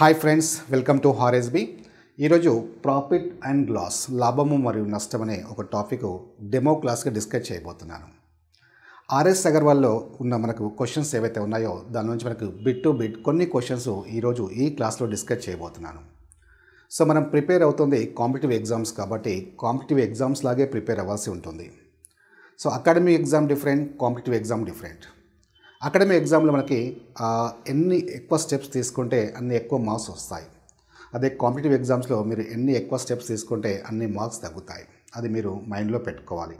hi friends welcome to హారెస్బీ ఈరోజు profit and loss లాభము మరియు నష్టం అనే ఒక టాపిక్ డెమో క్లాస్గా డిస్కస్ చేయబోతున్నాను ఆర్ఎస్ అగర్వాల్లో ఉన్న మనకు క్వశ్చన్స్ ఏవైతే ఉన్నాయో దాని నుంచి మనకు బిట్ టు బిట్ కొన్ని క్వశ్చన్స్ ఈరోజు ఈ క్లాస్లో డిస్కస్ చేయబోతున్నాను సో మనం ప్రిపేర్ అవుతుంది కాంపిటేటివ్ ఎగ్జామ్స్ కాబట్టి కాంపిటేటివ్ ఎగ్జామ్స్ లాగే ప్రిపేర్ అవ్వాల్సి ఉంటుంది so academic exam different competitive exam different academy ఎగ్జామ్లో మనకి ఎన్ని ఎక్కువ స్టెప్స్ తీసుకుంటే అన్ని ఎక్కువ మార్క్స్ వస్తాయి అదే కాంపిటేటివ్ ఎగ్జామ్స్లో మీరు ఎన్ని ఎక్కువ స్టెప్స్ తీసుకుంటే అన్ని మార్క్స్ తగ్గుతాయి అది మీరు మైండ్లో పెట్టుకోవాలి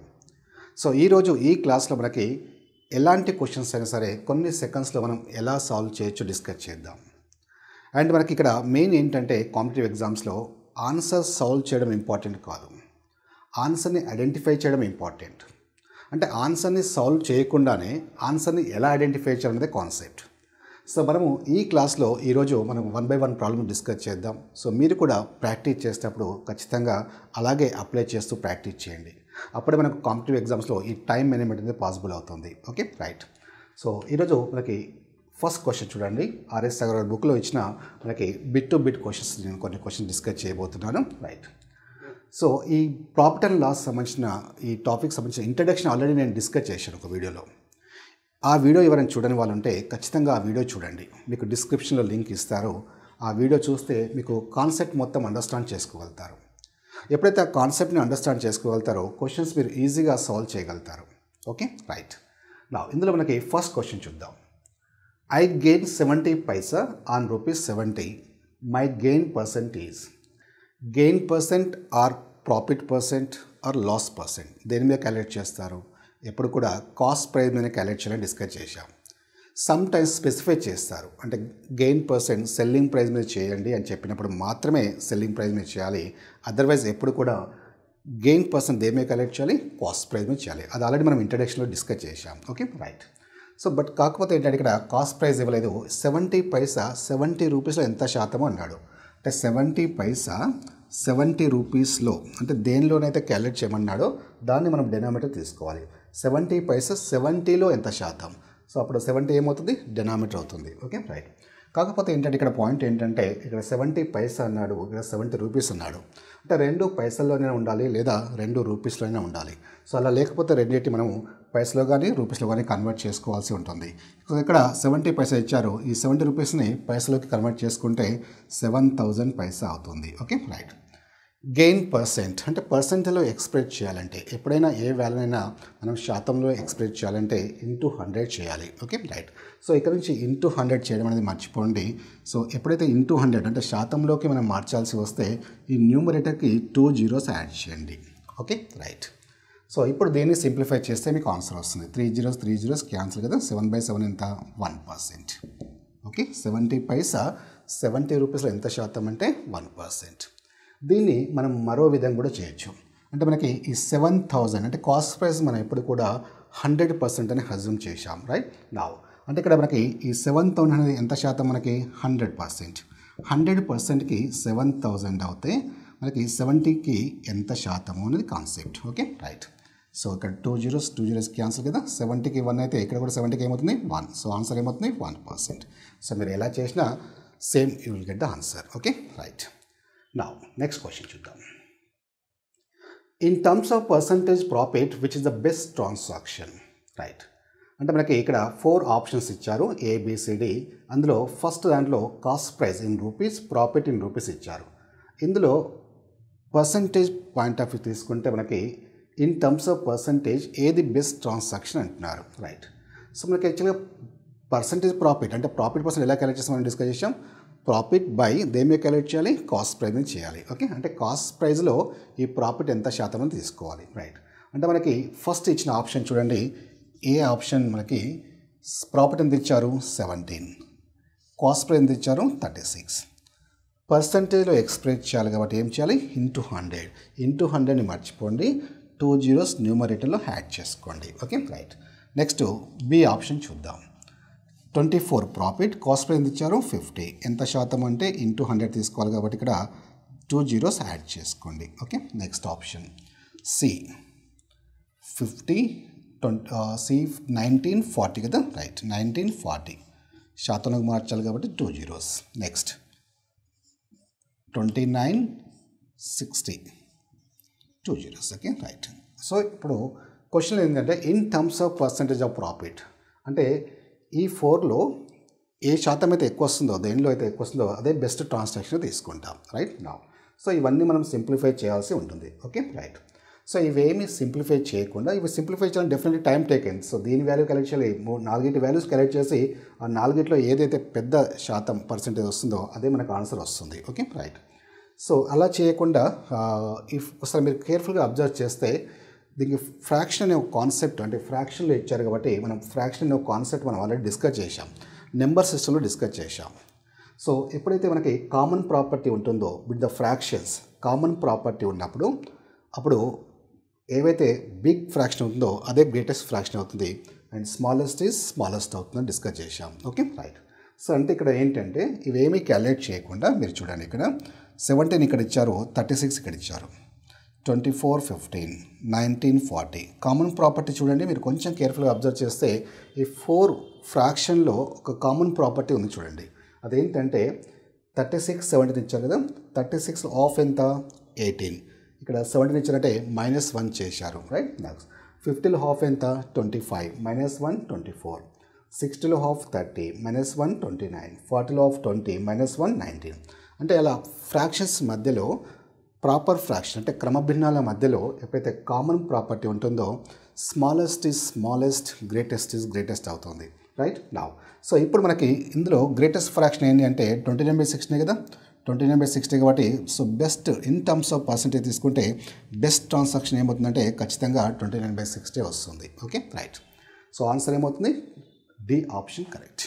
సో ఈరోజు ఈ క్లాస్లో మనకి ఎలాంటి క్వశ్చన్స్ అయినా సరే కొన్ని సెకండ్స్లో మనం ఎలా సాల్వ్ చేయొచ్చు డిస్కస్ చేద్దాం అండ్ మనకి ఇక్కడ మెయిన్ ఏంటంటే కాంపిటేటివ్ ఎగ్జామ్స్లో ఆన్సర్ సాల్వ్ చేయడం ఇంపార్టెంట్ కాదు ఆన్సర్ని ఐడెంటిఫై చేయడం ఇంపార్టెంట్ అంటే ఆన్సర్ని సాల్వ్ చేయకుండానే ఆన్సర్ని ఎలా ఐడెంటిఫై చేయాలనేది కాన్సెప్ట్ సో మనము ఈ క్లాస్లో ఈరోజు మనం one by one problem discuss చేద్దాం సో మీరు కూడా ప్రాక్టీస్ చేసేటప్పుడు ఖచ్చితంగా అలాగే అప్లై చేస్తూ ప్రాక్టీస్ చేయండి అప్పుడే మనకు కాంపిటేటివ్ ఎగ్జామ్స్లో ఈ టైం మేనేజ్మెంట్ అనేది పాసిబుల్ అవుతుంది ఓకే రైట్ సో ఈరోజు మనకి ఫస్ట్ క్వశ్చన్ చూడండి ఆర్ఎస్ అగర్వాల్ బుక్లో ఇచ్చిన మనకి బిట్ టు బిట్ క్వశ్చన్స్ నేను కొన్ని క్వశ్చన్ డిస్కస్ చేయబోతున్నాను రైట్ సో ఈ ప్రాఫిట్ అండ్ లాస్ సంబంధించిన ఈ టాపిక్ సంబంధించిన ఇంట్రడక్షన్ ఆల్రెడీ నేను డిస్కస్ చేశాను ఒక వీడియోలో ఆ వీడియో ఎవరైనా చూడని వాళ్ళు ఉంటే ఖచ్చితంగా ఆ వీడియో చూడండి మీకు డిస్క్రిప్షన్లో లింక్ ఇస్తారు ఆ వీడియో చూస్తే మీకు కాన్సెప్ట్ మొత్తం అండర్స్టాండ్ చేసుకోగలుగుతారు ఎప్పుడైతే ఆ కాన్సెప్ట్ని అండర్స్టాండ్ చేసుకోగలుగుతారో క్వశ్చన్స్ మీరు ఈజీగా సాల్వ్ చేయగలుగుతారు ఓకే రైట్ నా ఇందులో మనకి ఫస్ట్ క్వశ్చన్ చూద్దాం I gain seventy paisa on rupees seventy my gain percentage gain percent or profit percent or loss percent దేని మీద క్యాలిక్యులేట్ చేస్తారు ఎప్పుడు కూడా కాస్ట్ ప్రైస్ మీద క్యాలిక్యులేట్ చేయాలని డిస్కస్ చేశాం సమ్ టైమ్స్ స్పెసిఫై చేస్తారు అంటే గెయిన్ పర్సెంట్ సెల్లింగ్ ప్రైస్ మీద చేయండి అని చెప్పినప్పుడు మాత్రమే సెల్లింగ్ ప్రైస్ మీద చేయాలి అదర్వైజ్ ఎప్పుడు కూడా గెయిన్ పర్సెంట్ దేని మీద కలెక్ట్ చేయాలి కాస్ట్ ప్రైస్ మీద చేయాలి అది ఆల్రెడీ మనం ఇంట్రడక్షన్లో డిస్కస్ చేశాం ఓకే రైట్ సో బట్ కాకపోతే ఏంటంటే ఇక్కడ కాస్ట్ ప్రైస్ ఇవ్వలేదు సెవెంటీ పైసా సెవెంటీ రూపీస్లో ఎంత శాతమో అన్నాడు అంటే సెవెంటీ పైసా సెవెంటీ రూపీస్లో అంటే దేనిలోనైతే క్యాలిక్యులేట్ చేయమన్నాడో దాన్ని మనం డెనామీటర్ తీసుకోవాలి సెవెంటీ పైసా సెవెంటీలో ఎంత శాతం సో అప్పుడు సెవెంటీ ఏమవుతుంది డెనామీటర్ అవుతుంది ఓకే రైట్ కాకపోతే ఏంటంటే ఇక్కడ పాయింట్ ఏంటంటే ఇక్కడ సెవెంటీ పైసా అన్నాడు ఇక్కడ సెవెంటీ రూపీస్ అన్నాడు అంటే రెండు పైసల్లోనే ఉండాలి లేదా రెండు రూపీస్లోనే ఉండాలి సో అలా లేకపోతే రెండింటి మనము పైసలో కానీ రూపీస్లో కానీ కన్వర్ట్ చేసుకోవాల్సి ఉంటుంది ఇక్కడ సెవెంటీ పైసా ఇచ్చారు ఈ సెవెంటీ రూపీస్ని పైసలోకి కన్వర్ట్ చేసుకుంటే సెవెన్ థౌజండ్ పైసా అవుతుంది ఓకే రైట్ గెయిన్ పర్సెంట్ అంటే పర్సెంట్లో ఎక్స్ప్రెస్ చేయాలంటే ఎప్పుడైనా ఏ వేలనైనా మనం శాతంలో ఎక్స్ప్రెస్ చేయాలంటే ఇంటూ హండ్రెడ్ చేయాలి ఓకే రైట్ సో ఇక్కడ నుంచి ఇంటూ హండ్రెడ్ చేయడం అనేది మర్చిపోండి సో ఎప్పుడైతే ఇంటూ హండ్రెడ్ అంటే శాతంలోకి మనం మార్చాల్సి వస్తే ఈ న్యూమరేటర్కి టూ జీరోస్ యాడ్ చేయండి ఓకే రైట్ సో ఇప్పుడు దీన్ని సింప్లిఫై చేస్తే మీకు ఆన్సర్ వస్తుంది three zeros three zeros cancel కదా సెవెన్ బై సెవెన్ ఎంత one percent okay seventy paisa seventy రూపీస్లో ఎంత శాతం అంటే వన్ పర్సెంట్ దీన్ని మనం మరో విధంగా కూడా చేయొచ్చు అంటే మనకి ఈ సెవెన్ థౌజండ్ అంటే కాస్ట్ ప్రైస్ మనం ఎప్పుడు కూడా హండ్రెడ్ పర్సెంట్ అని హజూమ్ చేశాం రైట్ నావ్ అంటే ఇక్కడ మనకి ఈ సెవెన్ థౌజండ్ అనేది ఎంత శాతం మనకి హండ్రెడ్ పర్సెంట్ హండ్రెడ్ పర్సెంట్కి సెవెన్ థౌజండ్ అవుతే మనకి సెవెంటీకి ఎంత శాతము అనేది కాన్సెప్ట్ ఓకే రైట్ సో ఇక్కడ two zeros two zeros cancel కదా సెవెంటీకి వన్ అయితే ఇక్కడ కూడా సెవెంటీకి ఏమవుతుంది వన్ సో ఆన్సర్ ఏమవుతుంది వన్ పర్సెంట్ సో మీరు ఎలా చేసినా same you will get the answer okay right నా నెక్స్ట్ క్వశ్చన్ చూద్దాం in terms of percentage profit which is the best transaction right అంటే మనకి ఇక్కడ ఫోర్ ఆప్షన్స్ ఇచ్చారు ఏబిసిడి అందులో ఫస్ట్ దాంట్లో cost price in rupees profit in rupees ఇచ్చారు ఇందులో పర్సంటేజ్ పాయింట్ ఆఫ్ వ్యూ తీసుకుంటే మనకి ఇన్ టర్మ్స్ ఆఫ్ పర్సంటేజ్ ఏది బెస్ట్ ట్రాన్సాక్షన్ అంటున్నారు రైట్ సో మనకి యాక్చువల్గా పర్సంటేజ్ ప్రాఫిట్ అంటే ప్రాఫిట్ పర్సెంట్ ఎలా క్యాలిక్యులేట్ చేస్తామని డిస్కస్ చేసాం ప్రాఫిట్ బై దేమే క్యాలిక్యులేట్ చేయాలి కాస్ట్ ప్రైజ్ని చేయాలి ఓకే అంటే కాస్ట్ ప్రైజ్లో ఈ ప్రాఫిట్ ఎంత శాతం అని తీసుకోవాలి రైట్ అంటే మనకి ఫస్ట్ ఇచ్చిన ఆప్షన్ చూడండి ఏ ఆప్షన్ మనకి ప్రాఫిట్ ఎంత ఇచ్చారు సెవెంటీన్ కాస్ట్ ప్రైజ్ ఎంత ఇచ్చారు థర్టీ సిక్స్ పర్సంటేజ్లో ఎక్స్ప్రెస్ చేయాలి కాబట్టి ఏం చేయాలి ఇంటూ హండ్రెడ్ ఇంటూ హండ్రెడ్ని మర్చిపోండి టూ జీరోస్ న్యూమరేటర్లో యాడ్ చేసుకోండి okay right next B option చూద్దాం ట్వంటీ ఫోర్ ప్రాఫిట్ కాస్ట్ ఎంత ఇచ్చారు ఫిఫ్టీ ఎంత శాతం అంటే ఇంటూ హండ్రెడ్ తీసుకోవాలి కాబట్టి ఇక్కడ టూ జీరోస్ యాడ్ చేసుకోండి okay next option C fifty twenty C nineteen forty కదా రైట్ నైన్టీన్ ఫార్టీ శాతంలోకి మార్చాలి కాబట్టి two zeros next twenty nine sixty two zero second right so ఇప్పుడు క్వశ్చన్ ఏంటంటే in terms of percentage of profit అంటే ఈ ఫోర్లో ఏ శాతం అయితే ఎక్కువ వస్తుందో దేనిలో అయితే ఎక్కువ వస్తుందో అదే బెస్ట్ ట్రాన్సాక్షన్ తీసుకుంటాం రైట్ నా సో ఇవన్నీ మనం సింప్లిఫై చేయాల్సి ఉంటుంది ఓకే రైట్ సో ఇవేమి సింప్లిఫై చేయకుండా ఇవి సింప్లిఫై చేయడం డెఫినెట్లీ టైం టేక్ అయింది సో దీని వాల్యూ కలెక్ట్ చేయాలి నాలుగింటి వాల్యూస్ కలెక్ట్ చేసి ఆ నాలుగిట్లో ఏదైతే పెద్ద శాతం పర్సెంటేజ్ వస్తుందో అదే మనకు ఆన్సర్ వస్తుంది ఓకే రైట్ సో అలా చేయకుండా ఇఫ్ ఒకసారి మీరు కేర్ఫుల్గా అబ్జర్వ్ చేస్తే దీనికి ఫ్రాక్షన్ అనే ఒక కాన్సెప్ట్ అంటే ఫ్రాక్షన్లో ఇచ్చారు కాబట్టి మనం ఫ్రాక్షన్ అనే ఒక కాన్సెప్ట్ మనం ఆల్రెడీ డిస్కస్ చేసాం నెంబర్ సిస్టంలో డిస్కస్ చేశాం సో ఎప్పుడైతే మనకి కామన్ ప్రాపర్టీ ఉంటుందో with the fractions common property ఉన్నప్పుడు అప్పుడు ఏవైతే బిగ్ ఫ్రాక్షన్ ఉందో అదే గ్రేటెస్ట్ ఫ్రాక్షన్ అవుతుంది అండ్ స్మాలెస్ట్ ఈజ్ స్మాలెస్ట్ అవుతుందని డిస్కస్ చేసాం ఓకే రైట్ సో అంటే ఇక్కడ ఏంటంటే ఇవేమీ క్యాలిక్యులేట్ చేయకుండా మీరు చూడండి ఇక్కడ సెవెంటీన్ ఇక్కడ ఇచ్చారు థర్టీ సిక్స్ ఇక్కడ ఇచ్చారు twenty four fifteen nineteen forty common property చూడండి మీరు కొంచెం కేర్ఫుల్గా అబ్జర్వ్ చేస్తే ఈ ఫోర్ ఫ్రాక్షన్లో ఒక కామన్ ప్రాపర్టీ ఉంది చూడండి అదేంటంటే థర్టీ సిక్స్ సెవెంటీన్ ఇచ్చారు కదా థర్టీ సిక్స్ ఆఫ్ ఎంత ఎయిటీన్ ఇక్కడ సెవెంటీన్ ఇచ్చారంటే మైనస్ వన్ చేశారు రైట్ నెక్స్ట్ ఫిఫ్టీలో హాఫ్ ఎంత twenty five minus one twenty four సిక్స్టీలో half thirty minus one twenty nine ఫార్టీలో half twenty minus one nineteen అంటే అలా ఫ్రాక్షన్స్ మధ్యలో ప్రాపర్ ఫ్రాక్షన్ అంటే క్రమభిన్నాల మధ్యలో ఎప్పుడైతే కామన్ ప్రాపర్టీ ఉంటుందో smallest is smallest greatest is greatest అవుతుంది రైట్ నా సో ఇప్పుడు మనకి ఇందులో గ్రేటెస్ట్ ఫ్రాక్షన్ ఏంటి అంటే ట్వంటీ నైన్ బై సిక్స్టీ కదా ట్వంటీ నైన్ బై సిక్స్టీ కాబట్టి so best in terms of percentage తీసుకుంటే బెస్ట్ ట్రాన్సాక్షన్ ఏమవుతుందంటే ఖచ్చితంగా ట్వంటీ నైన్ బై సిక్స్టీ వస్తుంది ఓకే రైట్ సో ఆన్సర్ ఏమవుతుంది D option correct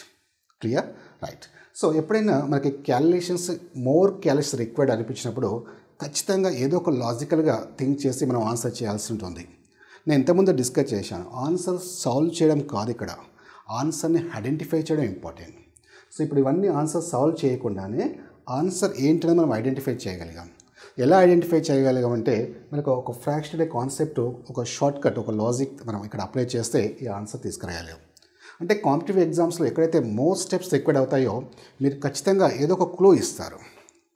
clear right so ఎప్పుడైనా మనకి క్యాలిక్యులేషన్స్ మోర్ క్యాలిక్స్ రిక్వైర్డ్ అనిపించినప్పుడు ఖచ్చితంగా ఏదో ఒక లాజికల్గా థింక్ చేసి మనం ఆన్సర్ చేయాల్సి ఉంటుంది నేను ఇంతకుముందు డిస్కస్ చేశాను ఆన్సర్ సాల్వ్ చేయడం కాదు ఇక్కడ ఆన్సర్ని ఐడెంటిఫై చేయడం ఇంపార్టెంట్ సో ఇప్పుడు ఇవన్నీ ఆన్సర్ సాల్వ్ చేయకుండానే ఆన్సర్ ఏంటనేది మనం ఐడెంటిఫై చేయగలిగాం ఎలా ఐడెంటిఫై అంటే మనకు ఒక ఫ్రాక్షన్ కాన్సెప్ట్ ఒక షార్ట్ కట్ ఒక లాజిక్ మనం ఇక్కడ అప్లై చేస్తే ఈ ఆన్సర్ తీసుకురాగలిగాం అంటే కాంపిటేటివ్ ఎగ్జామ్స్లో ఎక్కడైతే మోస్ట్ స్టెప్స్ రిక్వైర్డ్ అవుతాయో మీరు ఖచ్చితంగా ఏదో ఒక క్లూ ఇస్తారు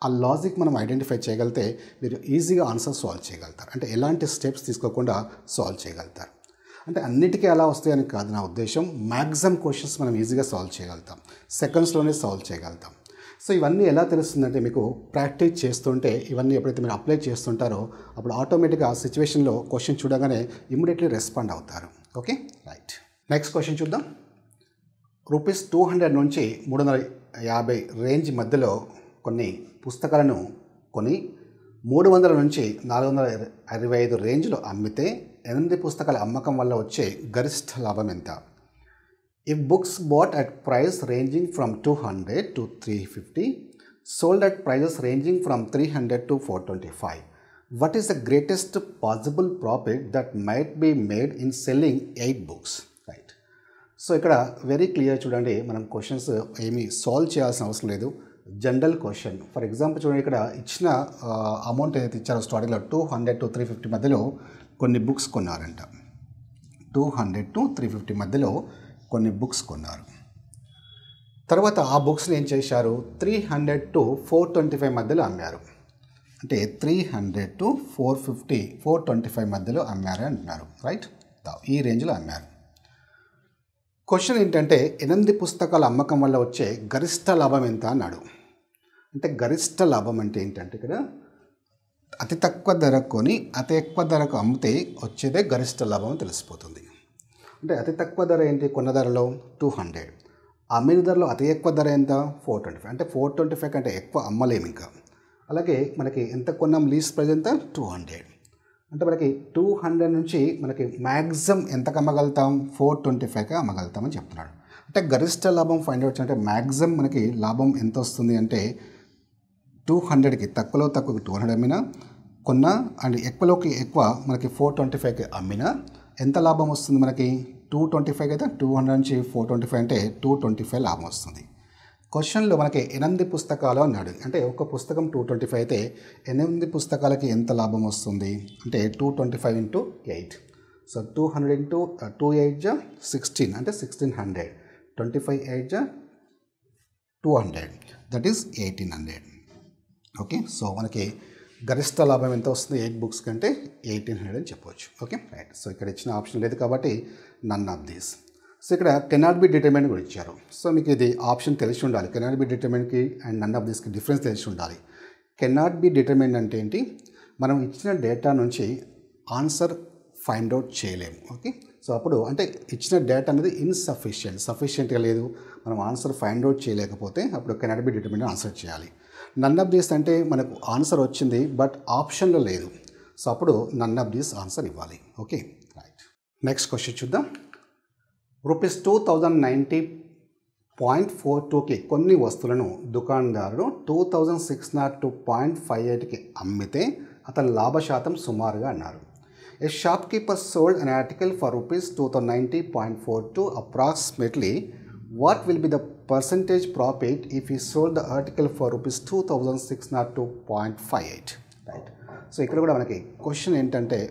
ఆ లాజిక్ మనం ఐడెంటిఫై చేయగలిగితే మీరు ఈజీగా ఆన్సర్ సాల్వ్ చేయగలుగుతారు అంటే ఎలాంటి స్టెప్స్ తీసుకోకుండా సాల్వ్ చేయగలుగుతారు అంటే అన్నిటికీ ఎలా వస్తాయని కాదు నా ఉద్దేశం మ్యాక్సిమం క్వశ్చన్స్ మనం ఈజీగా సాల్వ్ చేయగలుగుతాం సెకండ్స్లోనే సాల్వ్ చేయగలుగుతాం సో ఇవన్నీ ఎలా తెలుస్తుందంటే మీకు ప్రాక్టీస్ చేస్తుంటే ఇవన్నీ ఎప్పుడైతే మీరు అప్లై చేస్తుంటారో అప్పుడు ఆటోమేటిక్గా ఆ సిచ్యువేషన్లో క్వశ్చన్ చూడగానే ఇమ్మీడియట్లీ రెస్పాండ్ అవుతారు ఓకే రైట్ నెక్స్ట్ క్వశ్చన్ చూద్దాం రూపీస్ టూ హండ్రెడ్ నుంచి మూడు వందల యాభై రేంజ్ మధ్యలో కొన్ని పుస్తకాలను కొని మూడు వందల నుంచి నాలుగు వందల అరవై ఐదు రేంజ్లో అమ్మితే ఎనిమిది పుస్తకాల అమ్మకం వల్ల వచ్చే గరిష్ట లాభం ఎంత if books bought at price ranging from two hundred to three fifty sold at prices ranging from three hundred to four twenty five what is the greatest possible profit that might be made in selling eight books so ఇక్కడ very clear చూడండి మనం questions ఏమీ solve చేయాల్సిన అవసరం లేదు general question for example చూడండి ఇక్కడ ఇచ్చిన అమౌంట్ ఏదైతే ఇచ్చారో స్టార్టింగ్లో two hundred to three fifty మధ్యలో కొన్ని బుక్స్ కొన్నారంట two hundred to three fifty మధ్యలో కొన్ని బుక్స్ కొన్నారు తర్వాత ఆ బుక్స్ని ఏం చేశారు three hundred to four twenty five మధ్యలో అమ్మారు అంటే three hundred to four fifty four twenty five మధ్యలో అమ్మారు అంటున్నారు రైట్ ఈ రేంజ్లో అమ్మారు క్వశ్చన్ ఏంటంటే ఎనిమిది పుస్తకాల అమ్మకం వల్ల వచ్చే గరిష్ట లాభం ఎంత అన్నాడు అంటే గరిష్ట లాభం అంటే ఏంటంటే ఇక్కడ అతి తక్కువ ధర కొని అతి ఎక్కువ ధరకు అమ్మితే వచ్చేదే గరిష్ట లాభం తెలిసిపోతుంది అంటే అతి తక్కువ ధర ఏంటి కొన్న ధరలో టూ హండ్రెడ్ అమ్మిన ధరలో అతి ఎక్కువ ధర ఎంత ఫోర్ ట్వంటీ ఫైవ్ అంటే ఫోర్ ట్వంటీ ఫైవ్ కంటే ఎక్కువ అమ్మలేము ఇంకా అలాగే మనకి ఎంత కొన్నాం లీస్ ప్రైజ్ ఎంత టూ హండ్రెడ్ అంటే మనకి టూ హండ్రెడ్ నుంచి మనకి మ్యాక్సిమం ఎంతకు అమ్మగలుగుతాం ఫోర్ ట్వంటీ ఫైవ్కి అమ్మగలుగుతామని చెప్తున్నాడు అంటే గరిష్ట లాభం ఫైండ్ అవుట్ అంటే మ్యాక్సిమం మనకి లాభం ఎంత వస్తుంది అంటే టూ హండ్రెడ్కి తక్కువలో తక్కువ టూ హండ్రెడ్ అమ్మినా కొన్న అండ్ ఎక్కువలోకి ఎక్కువ మనకి ఫోర్ ట్వంటీ ఫైవ్కి అమ్మినా ఎంత లాభం వస్తుంది మనకి టూ ట్వంటీ ఫైవ్కి అయితే టూ హండ్రెడ్ నుంచి ఫోర్ ట్వంటీ ఫైవ్ అంటే టూ ట్వంటీ ఫైవ్ లాభం వస్తుంది క్వశ్చన్లో మనకి ఎనిమిది పుస్తకాలు అన్నాడు అంటే ఒక పుస్తకం టూ ట్వంటీ ఫైవ్ అయితే ఎనిమిది పుస్తకాలకి ఎంత లాభం వస్తుంది అంటే two twenty five into eight so two hundred into two eight జా సిక్స్టీన్ అంటే sixteen hundred twenty five eight జా two hundred that is eighteen hundred okay so మనకి గరిష్ట లాభం ఎంత వస్తుంది ఎయిట్ బుక్స్ కంటే ఎయిటీన్ హండ్రెడ్ అని చెప్పవచ్చు ఓకే రైట్ సో ఇక్కడ ఇచ్చిన ఆప్షన్ లేదు కాబట్టి నన్ ఆఫ్ దీస్ సో ఇక్కడ కెనాట్ బి డిటర్మైన్ కూడా ఇచ్చారు సో మీకు ఇది ఆప్షన్ తెలిసి ఉండాలి కెనాట్ బి డిటర్మైన్కి అండ్ నన్ ఆఫ్ దిస్కి డిఫరెన్స్ తెలిసి ఉండాలి కెనాట్ బి డిటర్మైన్ అంటే ఏంటి మనం ఇచ్చిన డేటా నుంచి ఆన్సర్ ఫైండ్ అవుట్ చేయలేము ఓకే సో అప్పుడు అంటే ఇచ్చిన డేటా అనేది ఇన్సఫిషియెంట్ సఫిషియెంట్గా లేదు మనం ఆన్సర్ ఫైండ్ అవుట్ చేయలేకపోతే అప్పుడు కెనాట్ బి డిటర్మైన్ ఆన్సర్ చేయాలి నన్ ఆఫ్ దీస్ అంటే మనకు ఆన్సర్ వచ్చింది బట్ ఆప్షన్లో లేదు సో అప్పుడు నన్ ఆఫ్ దీస్ ఆన్సర్ ఇవ్వాలి ఓకే రైట్ నెక్స్ట్ క్వశ్చన్ చూద్దాం rupees two thousand ninety point four టూకి కొన్ని వస్తువులను దుకాణదారుడు two thousand six not two point five ఎయిట్కి అమ్మితే అతని లాభశాతం సుమారుగా అన్నారు a shopkeeper sold an article for rupees two thousand ninety point four two approximately what will be the percentage profit if he sold the article for rupees two thousand six not two point five eight right so ఇక్కడ కూడా మనకి question ఏంటంటే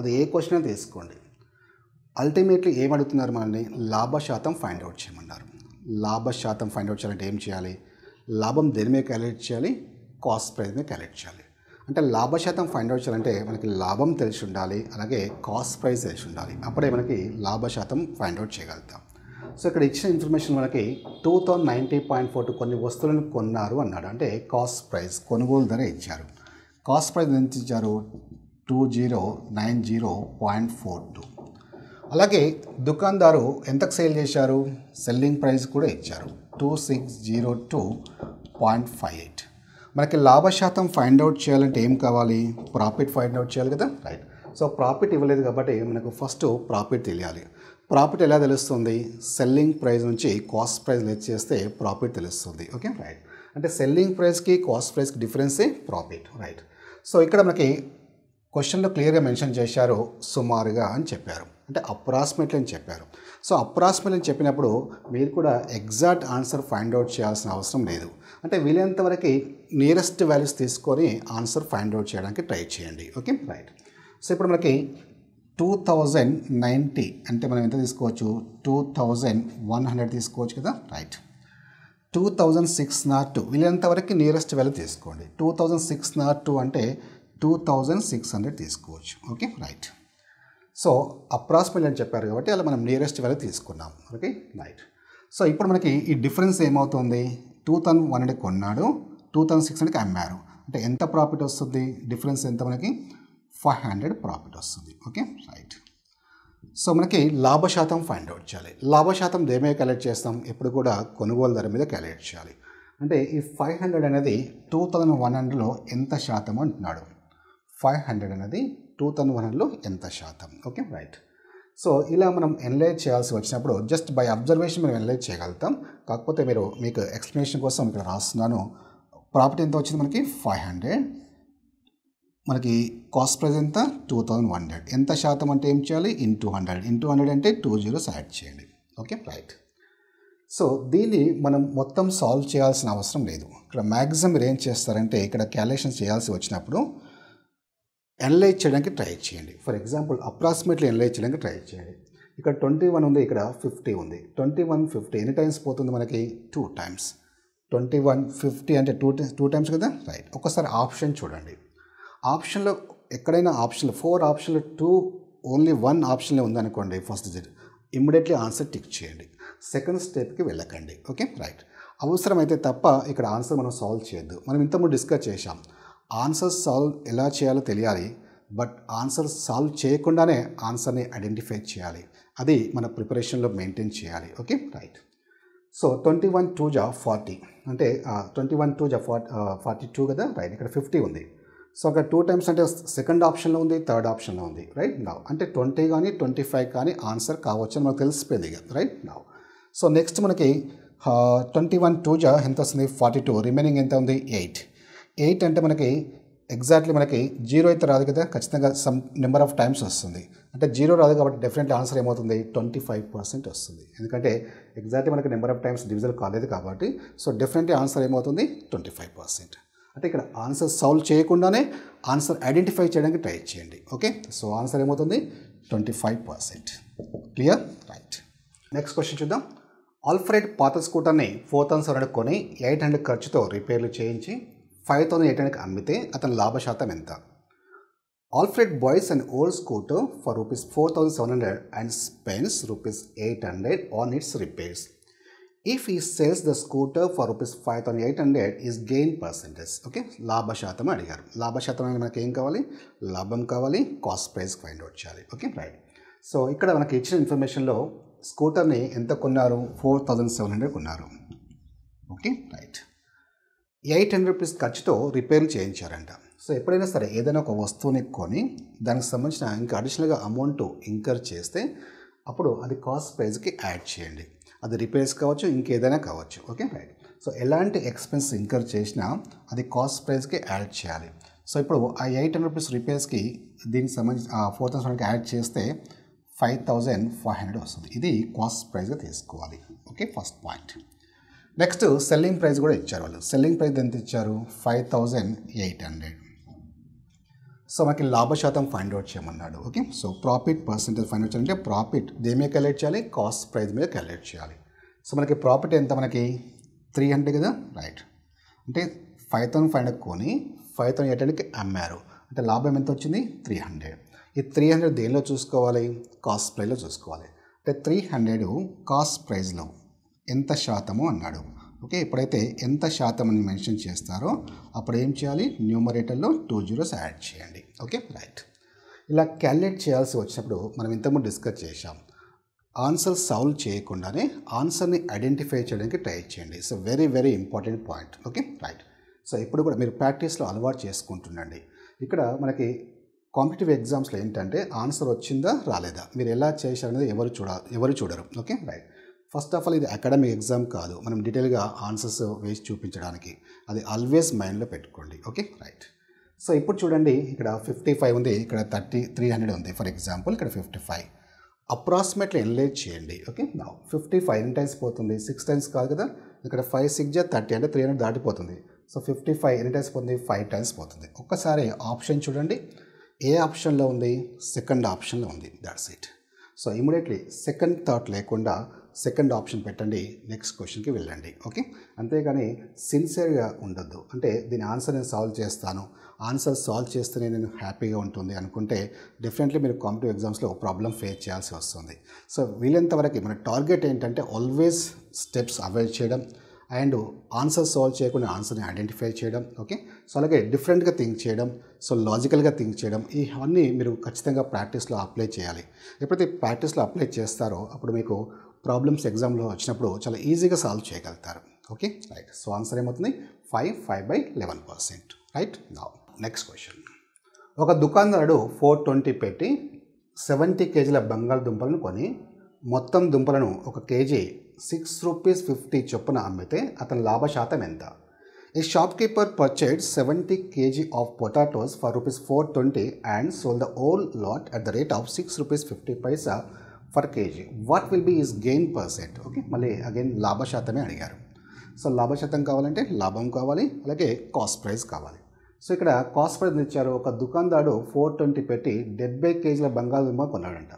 అది ఏ question తీసుకోండి ultimately ఏమడుగుతున్నారు మనల్ని లాభ శాతం find out చేయమన్నారు లాభ శాతం ఫైండ్ అవుట్ చేయాలంటే ఏం చేయాలి లాభం దేని మీద క్యాలిక్యులేట్ చేయాలి కాస్ట్ ప్రైస్ మీద క్యాలిక్యులేట్ చేయాలి అంటే లాభ శాతం ఫైండ్ అవుట్ చేయాలంటే మనకి లాభం తెలిసి ఉండాలి అలాగే కాస్ట్ ప్రైస్ తెలిసి ఉండాలి అప్పుడే మనకి లాభ శాతం ఫైండ్ అవుట్ చేయగలుగుతాం సో ఇక్కడ ఇచ్చిన ఇన్ఫర్మేషన్ మనకి two thousand ninety point four two కొన్ని వస్తువులను కొన్నారు అన్నాడు అంటే కాస్ట్ ప్రైస్ కొనుగోలు ధర ఇచ్చారు కాస్ట్ ప్రైస్ ఎంత ఇచ్చారు two zero nine zero point four two అలాగే దుకాణదారు ఎంతకు సేల్ చేశారు సెల్లింగ్ ప్రైస్ కూడా ఇచ్చారు two six zero two point five eight మనకి లాభశాతం ఫైండ్ అవుట్ చేయాలంటే ఏం కావాలి ప్రాఫిట్ ఫైండ్ అవుట్ చేయాలి కదా రైట్ సో ప్రాఫిట్ ఇవ్వలేదు కాబట్టి మనకు ఫస్ట్ ప్రాఫిట్ తెలియాలి ప్రాఫిట్ ఎలా తెలుస్తుంది సెల్లింగ్ ప్రైస్ నుంచి కాస్ట్ ప్రైస్ లెస్ చేస్తే ప్రాఫిట్ తెలుస్తుంది ఓకే రైట్ అంటే సెల్లింగ్ ప్రైస్కి కాస్ట్ ప్రైస్కి డిఫరెన్సే ప్రాఫిట్ రైట్ సో ఇక్కడ మనకి క్వశ్చన్లో క్లియర్గా మెన్షన్ చేశారు సుమారుగా అని చెప్పారు అంటే అప్రాక్సిమేట్లీ అని చెప్పారు సో అప్రాక్సిమేట్లీ అని చెప్పినప్పుడు మీరు కూడా ఎగ్జాక్ట్ ఆన్సర్ ఫైండ్ అవుట్ చేయాల్సిన అవసరం లేదు అంటే వీలైనంత నియరెస్ట్ వాల్యూస్ తీసుకొని ఆన్సర్ ఫైండ్ అవుట్ చేయడానికి ట్రై చేయండి ఓకే రైట్ సో ఇప్పుడు మనకి టూ థౌజండ్ నైంటీ అంటే మనం ఎంత తీసుకోవచ్చు టూ థౌజండ్ వన్ హండ్రెడ్ తీసుకోవచ్చు కదా right two thousand six not two వీలైనంత వరకు నియరెస్ట్ వాల్యూ తీసుకోండి two thousand six not two అంటే టూ థౌజండ్ సిక్స్ హండ్రెడ్ తీసుకోవచ్చు ఓకే రైట్ సో అప్రాక్సిమేట్ అని చెప్పారు కాబట్టి అలా మనం నియరెస్ట్ వాల్యూ తీసుకున్నాం ఓకే రైట్ సో ఇప్పుడు మనకి ఈ డిఫరెన్స్ ఏమవుతుంది టూ థౌసండ్ వన్ హండ్రెడ్ కొన్నాడు టూ థౌసండ్ సిక్స్ హండ్రెడ్కి అమ్మారు అంటే ఎంత ప్రాఫిట్ వస్తుంది డిఫరెన్స్ ఎంత మనకి ఫైవ్ హండ్రెడ్ ప్రాఫిట్ వస్తుంది ఓకే రైట్ సో మనకి లాభశాతం ఫైండ్ అవుట్ చేయాలి లాభశాతం దేమే కలెక్ట్ చేస్తాం ఎప్పుడు కూడా కొనుగోలు ధర మీద కలెక్ట్ చేయాలి అంటే ఈ ఫైవ్ హండ్రెడ్ అనేది టూ థౌజండ్ వన్ హండ్రెడ్లో ఎంత శాతం అంటున్నాడు ఫైవ్ హండ్రెడ్ అనేది టూ థౌజండ్ వన్ హండ్రెడ్లో ఎంత శాతం ఓకే రైట్ సో ఇలా మనం ఎనలైజ్ చేయాల్సి వచ్చినప్పుడు జస్ట్ బై అబ్జర్వేషన్ మనం ఎనలైజ్ చేయగలుగుతాం కాకపోతే మీరు మీకు ఎక్స్ప్లెనేషన్ కోసం ఇక్కడ రాస్తున్నాను ప్రాపర్టీ ఎంత వచ్చింది మనకి ఫైవ్ హండ్రెడ్ మనకి కాస్ట్ ప్రైస్ ఎంత టూ థౌజండ్ వన్ హండ్రెడ్ ఎంత శాతం అంటే ఏం చేయాలి in two hundred in two hundred అంటే టూ జీరోస్ యాడ్ చేయండి ఓకే రైట్ సో దీన్ని మనం మొత్తం సాల్వ్ చేయాల్సిన అవసరం లేదు ఇక్కడ మ్యాక్సిమం మీరు ఏం చేస్తారంటే ఇక్కడ క్యాలిక్యులేషన్ చేయాల్సి వచ్చినప్పుడు ఎనలైజ్ చేయడానికి ట్రై చేయండి ఫర్ ఎగ్జాంపుల్ అప్రాక్సిమేట్లీ ఎనలైజ్ చేయడానికి ట్రై చేయండి ఇక్కడ ట్వంటీ వన్ ఉంది ఇక్కడ ఫిఫ్టీ ఉంది ట్వంటీ వన్ ఫిఫ్టీ ఎన్ని టైమ్స్ పోతుంది మనకి two times twenty one fifty అంటే టూ టూ టైమ్స్ కదా రైట్ ఒకసారి ఆప్షన్ చూడండి ఆప్షన్లో ఎక్కడైనా ఆప్షన్లు ఫోర్ ఆప్షన్లు టూ ఓన్లీ వన్ ఆప్షన్లో ఉందనుకోండి first digit immediately answer tick చేయండి సెకండ్ స్టెప్కి వెళ్ళకండి ఓకే రైట్ అవసరమైతే తప్ప ఇక్కడ ఆన్సర్ మనం సాల్వ్ చేయొద్దు మనం ఇంతకుముందు డిస్కస్ చేశాం ఆన్సర్స్ సాల్వ్ ఎలా చేయాలో తెలియాలి బట్ ఆన్సర్ సాల్వ్ చేయకుండానే ఆన్సర్ని ఐడెంటిఫై చేయాలి అది మన ప్రిపరేషన్లో మెయింటైన్ చేయాలి okay right so twenty one two జా ఫార్టీ అంటే ట్వంటీ వన్ టూ జా ఫార్టీ ఫార్టీ టూ కదా రైట్ ఇక్కడ ఫిఫ్టీ ఉంది సో అక్కడ టూ టైమ్స్ అంటే సెకండ్ ఆప్షన్లో ఉంది థర్డ్ ఆప్షన్లో ఉంది రైట్ నా అంటే ట్వంటీ కానీ ట్వంటీ ఫైవ్ కానీ ఆన్సర్ కావచ్చు అని మనకు తెలిసిపోయింది కదా రైట్ నా సో నెక్స్ట్ మనకి ట్వంటీ వన్ టూ జా ఎంత వస్తుంది ఫార్టీ టూ రిమైనింగ్ ఎంత ఉంది ఎయిట్ ఎయిట్ అంటే మనకి ఎగ్జాక్ట్లీ మనకి జీరో అయితే రాదు కదా ఖచ్చితంగా సమ్ నెంబర్ ఆఫ్ టైమ్స్ వస్తుంది అంటే జీరో రాదు కాబట్టి డెఫినెట్లీ ఆన్సర్ ఏమవుతుంది ట్వంటీ ఫైవ్ పర్సెంట్ వస్తుంది ఎందుకంటే ఎగ్జాక్ట్లీ మనకి నెంబర్ ఆఫ్ టైమ్స్ డివిజన్ కాలేదు కాబట్టి సో డెఫినెట్లీ ఆన్సర్ ఏమవుతుంది ట్వంటీ ఫైవ్ పర్సెంట్ అంటే ఇక్కడ ఆన్సర్ సాల్వ్ చేయకుండానే ఆన్సర్ ఐడెంటిఫై చేయడానికి ట్రై చేయండి ఓకే సో ఆన్సర్ ఏమవుతుంది twenty five percent clear right next question చూద్దాం ఆల్ఫ్రెడ్ పాత స్కూటర్ని ఫోర్ థౌసండ్ అనుకొని ఎయిట్ హండ్రెడ్ ఖర్చుతో రిపేర్లు చేయించి ఫైవ్ థౌజండ్ ఎయిట్ హండ్రెడ్కి అమ్మితే అతని లాభశాతం ఎంత Alfred buys and old scooter for rupees four thousand seven hundred and spends rupees eight hundred on its repairs if he sells the scooter for rupees five thousand eight hundred is gain percentage okay లాభశాతం అడిగారు లాభశాతం అనేది మనకి ఏం కావాలి లాభం కావాలి cost price find out చేయాలి ఓకే రైట్ సో ఇక్కడ మనకి ఇచ్చిన ఇన్ఫర్మేషన్లో స్కూటర్ని ఎంత కొన్నారు ఫోర్ థౌజండ్ సెవెన్ హండ్రెడ్ కొన్నారు okay right eight hundred rupees ఖర్చుతో రిపేర్లు చేయించారంట సో ఎప్పుడైనా సరే ఏదైనా ఒక వస్తువుని కొని దానికి సంబంధించిన ఇంకా అడిషనల్గా అమౌంట్ ఇంకర్ చేస్తే అప్పుడు అది కాస్ట్ ప్రైజ్కి యాడ్ చేయండి అది రిపేర్స్ కావచ్చు ఇంకేదైనా కావచ్చు ఓకే రైట్ సో ఎలాంటి ఎక్స్పెన్స్ ఇంకర్ చేసినా అది కాస్ట్ ప్రైస్కి యాడ్ చేయాలి సో ఇప్పుడు ఆ ఎయిట్ హండ్రెడ్ రూపీస్ రిపేర్స్కి దీనికి సంబంధించి ఫోర్ థౌసండ్కి యాడ్ చేస్తే ఫైవ్ థౌజండ్ ఫైవ్ హండ్రెడ్ వస్తుంది ఇది కాస్ట్ ప్రైస్గా తీసుకోవాలి okay first point next selling price కూడా ఇచ్చారు వాళ్ళు సెల్లింగ్ ప్రైస్ ఎంత ఇచ్చారు five thousand eight hundred so మనకి లాభ శాతం ఫైండ్ అవుట్ చేయమన్నాడు okay so profit percentage find out చేయాలంటే ప్రాఫిట్ దేని మీద క్యాలిక్యులేట్ చేయాలి కాస్ట్ ప్రైస్ మీద క్యాలిక్యులేట్ చేయాలి సో మనకి ప్రాఫిట్ ఎంత మనకి త్రీ హండ్రెడ్ కదా రైట్ అంటే ఫైవ్ థౌసండ్ ఫైవ్ హండ్రెడ్ కొని ఫైవ్ థౌసండ్ ఎయిట్ హండ్రెడ్కి అమ్మారు అంటే లాభం ఎంత వచ్చింది త్రీ హండ్రెడ్ ఈ త్రీ హండ్రెడ్ దేనిలో చూసుకోవాలి కాస్ట్ ప్రైస్లో చూసుకోవాలి అంటే త్రీ హండ్రెడ్ కాస్ట్ ప్రైస్లో ఎంత శాతము అన్నాడు ఓకే ఎప్పుడైతే ఎంత శాతం అని మెన్షన్ చేస్తారో అప్పుడు ఏం చేయాలి న్యూమరేటర్లో టూ జీరోస్ యాడ్ చేయండి ఓకే రైట్ ఇలా క్యాలిక్యులేట్ చేయాల్సి వచ్చినప్పుడు మనం ఇంతకుముందు డిస్కస్ చేశాం ఆన్సర్ సాల్వ్ చేయకుండానే ఆన్సర్ని ఐడెంటిఫై చేయడానికి ట్రై చేయండి so very very important point okay right so ఇప్పుడు కూడా మీరు ప్రాక్టీస్లో అలవాటు చేసుకుంటుండండి ఇక్కడ మనకి కాంపిటేటివ్ ఎగ్జామ్స్లో ఏంటంటే ఆన్సర్ వచ్చిందా రాలేదా మీరు ఎలా చేశారనేది ఎవరు చూడ ఎవరు చూడరు okay right first of all ఇది అకాడమిక్ ఎగ్జామ్ కాదు మనం డీటెయిల్గా ఆన్సర్స్ వేసి చూపించడానికి అది ఆల్వేస్ మైండ్లో పెట్టుకోండి ఓకే రైట్ సో ఇప్పుడు చూడండి ఇక్కడ ఫిఫ్టీ ఫైవ్ ఉంది ఇక్కడ థర్టీ త్రీ హండ్రెడ్ ఉంది ఫర్ ఎగ్జాంపుల్ ఇక్కడ ఫిఫ్టీ ఫైవ్ అప్రాక్సిమేట్లీ ఎన్లేజ్ చేయండి ఓకే నా ఫిఫ్టీ ఫైవ్ ఎన్ని టైమ్స్ పోతుంది సిక్స్ టైమ్స్ కాదు కదా ఇక్కడ ఫైవ్ సిక్స్ జా థర్టీ అంటే త్రీ హండ్రెడ్ దాటిపోతుంది సో ఫిఫ్టీ ఫైవ్ ఎన్ని టైమ్స్ పోతుంది ఫైవ్ టైమ్స్ పోతుంది ఒక్కసారి ఆప్షన్ చూడండి ఏ ఆప్షన్లో ఉంది సెకండ్ ఆప్షన్లో ఉంది that's it so immediately second thought లేకుండా సెకండ్ ఆప్షన్ పెట్టండి నెక్స్ట్ క్వశ్చన్కి వెళ్ళండి ఓకే అంతేగాని సిన్సియర్గా ఉండొద్దు అంటే దీని ఆన్సర్ నేను సాల్వ్ చేస్తాను ఆన్సర్ సాల్వ్ చేస్తేనే నేను హ్యాపీగా ఉంటుంది అనుకుంటే డెఫినెట్లీ మీరు కాంపిటివ్ ఎగ్జామ్స్లో ఒక ప్రాబ్లం ఫేస్ చేయాల్సి వస్తుంది సో వీలైనంత వరకు మన టార్గెట్ ఏంటంటే ఆల్వేస్ స్టెప్స్ అవాయిడ్ చేయడం అండ్ ఆన్సర్ సాల్వ్ చేయకుండా ఆన్సర్ని ఐడెంటిఫై చేయడం ఓకే సో అలాగే డిఫరెంట్గా థింక్ చేయడం సో లాజికల్గా థింక్ చేయడం ఇవన్నీ మీరు ఖచ్చితంగా ప్రాక్టీస్లో అప్లై చేయాలి ఎప్పుడైతే ప్రాక్టీస్లో అప్లై చేస్తారో అప్పుడు మీకు ప్రాబ్లమ్స్ ఎగ్జామ్లో వచ్చినప్పుడు చాలా ఈజీగా సాల్వ్ చేయగలుగుతారు ఓకే రైట్ సో ఆన్సర్ ఏమవుతుంది five five by eleven percent right నా నెక్స్ట్ క్వశ్చన్ ఒక దుకాణదారుడు ఫోర్ ట్వంటీ పెట్టి సెవెంటీ కేజీల బంగాళదుంపలను కొని మొత్తం దుంపలను ఒక కేజీ సిక్స్ రూపీస్ ఫిఫ్టీ చొప్పున అమ్మితే అతని లాభ శాతం ఎంత keeper purchased seventy kg of potatoes for rupees four twenty and sold the whole lot at the rate of six rupees fifty paisa per kg what will be his gain percent okay మళ్ళీ again లాభశాతమే అడిగారు సో లాభశాతం కావాలంటే లాభం కావాలి అలాగే cost price కావాలి సో ఇక్కడ కాస్ట్ ప్రైస్ ఇచ్చారు ఒక దుకాణదాడు ఫోర్ ట్వంటీ పెట్టి డెబ్బై కేజీల దుమ్మ కొన్నాడంట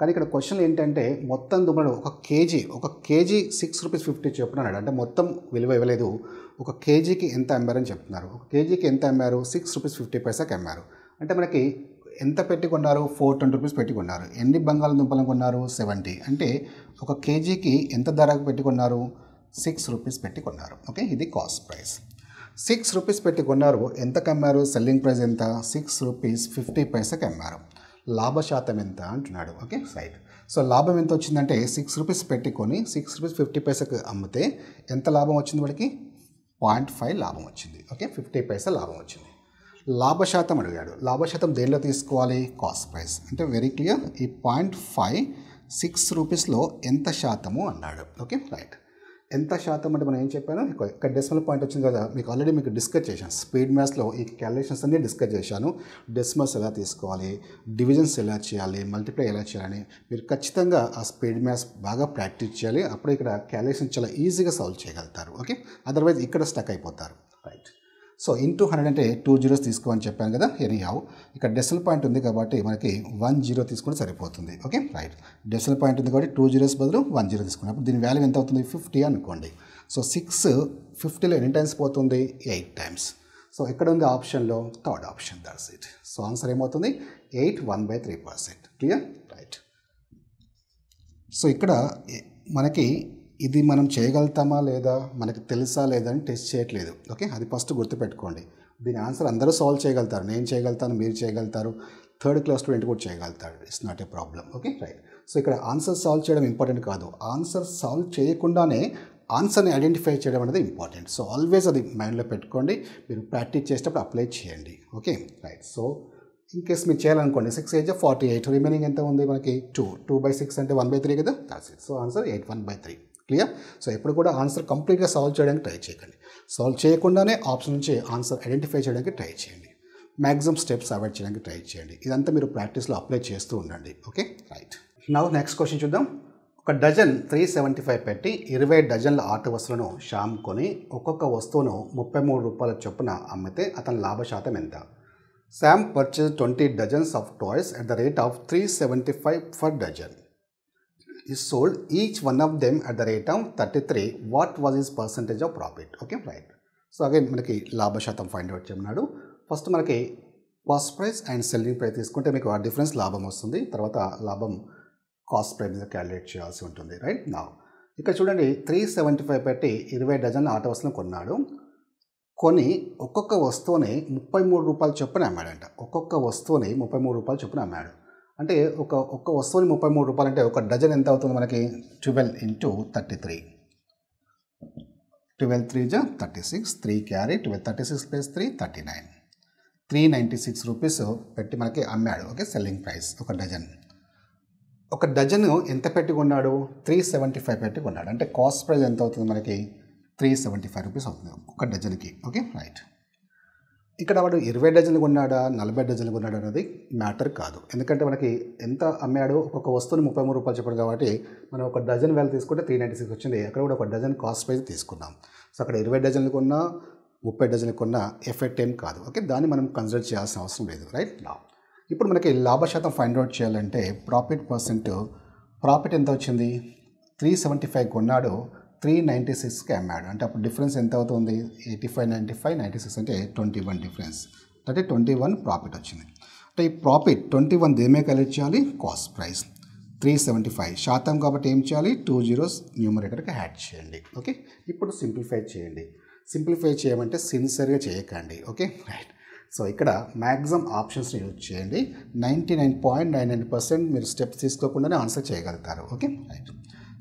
కానీ ఇక్కడ క్వశ్చన్ ఏంటంటే మొత్తం దుమ్మడు ఒక కేజీ ఒక కేజీ సిక్స్ రూపీస్ ఫిఫ్టీ చెప్తున్నాడు అంటే మొత్తం విలువ ఇవ్వలేదు ఒక కేజీకి ఎంత అమ్మారని చెప్తున్నారు ఒక కేజీకి ఎంత అమ్మారు సిక్స్ రూపీస్ ఫిఫ్టీ పైసాకి అమ్మారు అంటే మనకి ఎంత పెట్టి కొన్నారు ఫోర్ ట్వంటీ రూపీస్ పెట్టి కొన్నారు ఎన్ని బంగాళదుంపలు కొన్నారు సెవెంటీ అంటే ఒక కేజీకి ఎంత ధరకు పెట్టి కొన్నారు సిక్స్ రూపీస్ పెట్టి కొన్నారు ఓకే ఇది కాస్ట్ ప్రైస్ సిక్స్ రూపీస్ పెట్టి కొన్నారు ఎంత కమ్మారు సెల్లింగ్ ప్రైస్ ఎంత సిక్స్ రూపీస్ ఫిఫ్టీ పైసకి అమ్మారు లాభ శాతం ఎంత అంటున్నాడు ఓకే రైట్ సో లాభం ఎంత వచ్చిందంటే సిక్స్ రూపీస్ పెట్టుకొని సిక్స్ రూపీస్ ఫిఫ్టీ పైసకు అమ్మితే ఎంత లాభం వచ్చింది వాడికి పాయింట్ ఫైవ్ లాభం వచ్చింది ఓకే ఫిఫ్టీ పైసా లాభం వచ్చింది లాభశాతం అడిగాడు లాభశాతం దేనిలో తీసుకోవాలి కాస్ట్ ప్రైస్ అంటే వెరీ క్లియర్ ఈ పాయింట్ ఫైవ్ సిక్స్ రూపీస్లో ఎంత శాతము అన్నాడు ఓకే రైట్ ఎంత శాతం అంటే మనం ఏం చెప్పాను ఇక్కడ డెసిమల్ పాయింట్ వచ్చింది కదా మీకు ఆల్రెడీ మీకు డిస్కస్ చేశాను స్పీడ్ మ్యాథ్స్లో ఈ క్యాలిక్యులేషన్స్ అన్నీ డిస్కస్ చేశాను డెసిమల్స్ ఎలా తీసుకోవాలి డివిజన్స్ ఎలా చేయాలి మల్టిప్లై ఎలా చేయాలని మీరు ఖచ్చితంగా ఆ స్పీడ్ మ్యాథ్స్ బాగా ప్రాక్టీస్ చేయాలి అప్పుడు ఇక్కడ క్యాలిక్యులేషన్ చాలా ఈజీగా సాల్వ్ చేయగలుగుతారు ఓకే అదర్వైజ్ ఇక్కడ స్టక్ అయిపోతారు right so in two hundred అంటే టూ జీరోస్ తీసుకోమని చెప్పాను కదా ఎనీ హావ్ ఇక్కడ డెసల్ పాయింట్ ఉంది కాబట్టి మనకి వన్ జీరో తీసుకుంటే సరిపోతుంది ఓకే రైట్ డెసల్ పాయింట్ ఉంది కాబట్టి టూ జీరోస్ బదులు వన్ జీరో తీసుకున్నాం అప్పుడు దీని వాల్యూ ఎంత అవుతుంది ఫిఫ్టీ అనుకోండి సో సిక్స్ ఫిఫ్టీలో ఎన్ని టైమ్స్ పోతుంది ఎయిట్ టైమ్స్ సో ఎక్కడ ఉంది ఆప్షన్లో third option that's it so answer ఏమవుతుంది eight one by three percent clear right so ఇక్కడ మనకి ఇది మనం చేయగలుగుతామా లేదా మనకు తెలుసా లేదా అని టెస్ట్ చేయట్లేదు ఓకే అది ఫస్ట్ గుర్తుపెట్టుకోండి దీని ఆన్సర్ అందరూ సాల్వ్ చేయగలుగుతారు నేను చేయగలుగుతాను మీరు చేయగలుగుతారు థర్డ్ క్లాస్ స్టూడెంట్ కూడా చేయగలుగుతాడు it's not a problem okay right so ఇక్కడ ఆన్సర్ సాల్వ్ చేయడం ఇంపార్టెంట్ కాదు ఆన్సర్ సాల్వ్ చేయకుండానే ఆన్సర్ని ఐడెంటిఫై చేయడం అనేది ఇంపార్టెంట్ సో ఆల్వేస్ అది మైండ్లో పెట్టుకోండి మీరు ప్రాక్టీస్ చేసేటప్పుడు అప్లై చేయండి okay right so in case మీరు చేయాలనుకోండి six eights forty eight remaining ఎంత ఉంది మనకి టూ టూ బై సిక్స్ అంటే వన్ బై త్రీ కదా that's it so answer eight one by three clear so ఎప్పుడు కూడా ఆన్సర్ కంప్లీట్గా సాల్వ్ చేయడానికి ట్రై చేయకండి సాల్వ్ చేయకుండానే ఆప్షన్ నుంచి ఆన్సర్ ఐడెంటిఫై చేయడానికి ట్రై చేయండి మ్యాక్సిమం స్టెప్స్ అవాయిడ్ చేయడానికి ట్రై చేయండి ఇదంతా మీరు ప్రాక్టీస్లో అప్లై చేస్తూ ఉండండి okay right now next question చూద్దాం ఒక డజన్ త్రీ సెవెంటీ ఫైవ్ పెట్టి ఇరవై డజన్ల ఆట వస్తువులను షామ్ కొని ఒక్కొక్క వస్తువును ముప్పై మూడు రూపాయల చొప్పున అమ్మితే అతని లాభశాతం ఎంత Sam purchase twenty dozens of toys at the rate of three seventy five for dozen sold each one of them them the rate rate thirty three what was his percentage of profit okay right so again మనకి లాభ శాతం find out చేయమన్నాడు first మనకి cost price and selling price తీసుకుంటే మీకు ఆ difference లాభం వస్తుంది తర్వాత లాభం కాస్ట్ ప్రైస్ క్యాలిక్యులేట్ చేయాల్సి ఉంటుంది రైట్ నా ఇక్కడ చూడండి త్రీ సెవెంటీ ఫైవ్ పెట్టి ఇరవై డజన్ ఆటో వస్తువులను కొన్నాడు కొని ఒక్కొక్క వస్తువుని ముప్పై మూడు రూపాయలు చొప్పున అమ్మాడంట ఒక్కొక్క వస్తువుని ముప్పై మూడు రూపాయలు చొప్పున అమ్మాడు అంటే ఒక ఒక్క వస్తువుని ముప్పై మూడు రూపాయలు అంటే ఒక డజన్ ఎంత అవుతుంది మనకి twelve into thirty three twelve three జా thirty six three carry twelve thirty six plus three thirty nine three ninety six rupees పెట్టి మనకి అమ్మాడు ఓకే సెల్లింగ్ ప్రైస్ ఒక డజన్ ఒక డజన్ ఎంత పెట్టి కొన్నాడు త్రీ సెవెంటీ ఫైవ్ పెట్టి కొన్నాడు అంటే కాస్ట్ ప్రైస్ ఎంత అవుతుంది మనకి త్రీ సెవెంటీ ఫైవ్ రూపీస్ అవుతుంది ఒక డజన్కి ఓకే రైట్ ఇక్కడ వాడు ఇరవై డజన్లు కొన్నాడా నలభై డజన్లు కొన్నాడా అనేది మ్యాటర్ కాదు ఎందుకంటే మనకి ఎంత అమ్మాడో ఒక్కొక్క వస్తువుని ముప్పై మూడు రూపాయలు చెప్పాడు కాబట్టి మనం ఒక డజన్ వేలు తీసుకుంటే త్రీ నైంటీ సిక్స్ వచ్చింది అక్కడ కూడా ఒక డజన్ కాస్ట్ ప్రైస్ తీసుకున్నాం సో అక్కడ ఇరవై డజన్లు కొన్నా ముప్పై డజన్లు కొన్నా ఎఫెక్ట్ ఏం కాదు ఓకే దాన్ని మనం కన్సిడర్ చేయాల్సిన అవసరం లేదు రైట్ లా ఇప్పుడు మనకి లాభశాతం ఫైండ్ అవుట్ చేయాలంటే ప్రాఫిట్ పర్సెంట్ ప్రాఫిట్ ఎంత వచ్చింది త్రీ సెవెంటీ ఫైవ్ కొన్నాడు త్రీ నైంటీ సిక్స్కి అమ్మాడు అంటే అప్పుడు డిఫరెన్స్ ఎంత అవుతుంది eighty five ninety five ninety six అంటే ట్వంటీ వన్ డిఫరెన్స్ అంటే ట్వంటీ వన్ ప్రాఫిట్ వచ్చింది అంటే ఈ ప్రాఫిట్ ట్వంటీ వన్ దేమే కలెక్ట్ చేయాలి cost price three seventy five శాతం కాబట్టి ఏం చేయాలి టూ జీరోస్ న్యూమరేటర్కి యాడ్ చేయండి ఓకే ఇప్పుడు సింప్లిఫై చేయండి సింప్లిఫై చేయమంటే సిన్సియర్గా చేయకండి ఓకే రైట్ సో ఇక్కడ మ్యాక్సిమం ఆప్షన్స్ని యూజ్ చేయండి ninety nine point nine nine percent మీరు స్టెప్స్ తీసుకోకుండానే ఆన్సర్ చేయగలుగుతారు okay right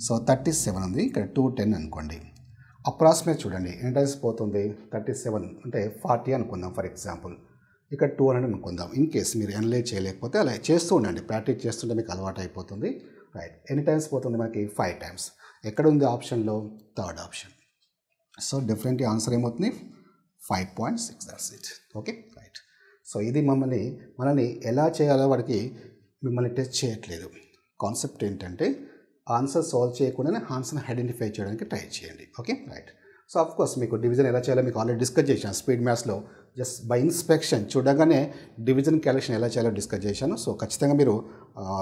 so thirty seven ఉంది ఇక్కడ టూ టెన్ అనుకోండి అప్రాక్సిమేట్ చూడండి టైమ్స్ పోతుంది థర్టీ సెవెన్ అంటే ఫార్టీ అనుకుందాం ఫర్ ఎగ్జాంపుల్ ఇక్కడ టూ హండ్రెడ్ అనుకుందాం ఇన్ కేస్ మీరు ఎనలే చేయలేకపోతే అలా చేస్తూ ఉండండి ప్రాక్టీస్ చేస్తుంటే మీకు అలవాటు అయిపోతుంది రైట్ ఎన్ని టైమ్స్ పోతుంది మనకి ఫైవ్ టైమ్స్ ఎక్కడ ఉంది ఆప్షన్లో third option so definitely answer ఏమవుతుంది five point six that's it okay right so ఇది మమ్మల్ని మనల్ని ఎలా చేయాలో వాడికి మిమ్మల్ని టెస్ట్ చేయట్లేదు కాన్సెప్ట్ ఏంటంటే ఆన్సర్ సాల్వ్ చేయకుండానే ఆన్సర్ని ఐడెంటిఫై చేయడానికి ట్రై చేయండి ఓకే రైట్ సో అఫ్కోర్స్ మీకు డివిజన్ ఎలా చేయాలో మీకు ఆల్రెడీ డిస్కస్ చేశాను స్పీడ్ మ్యాథ్స్లో జస్ట్ బై ఇన్స్పెక్షన్ చూడగానే డివిజన్ క్యాలిక్షన్ ఎలా చేయాలో డిస్కస్ చేశాను సో ఖచ్చితంగా మీరు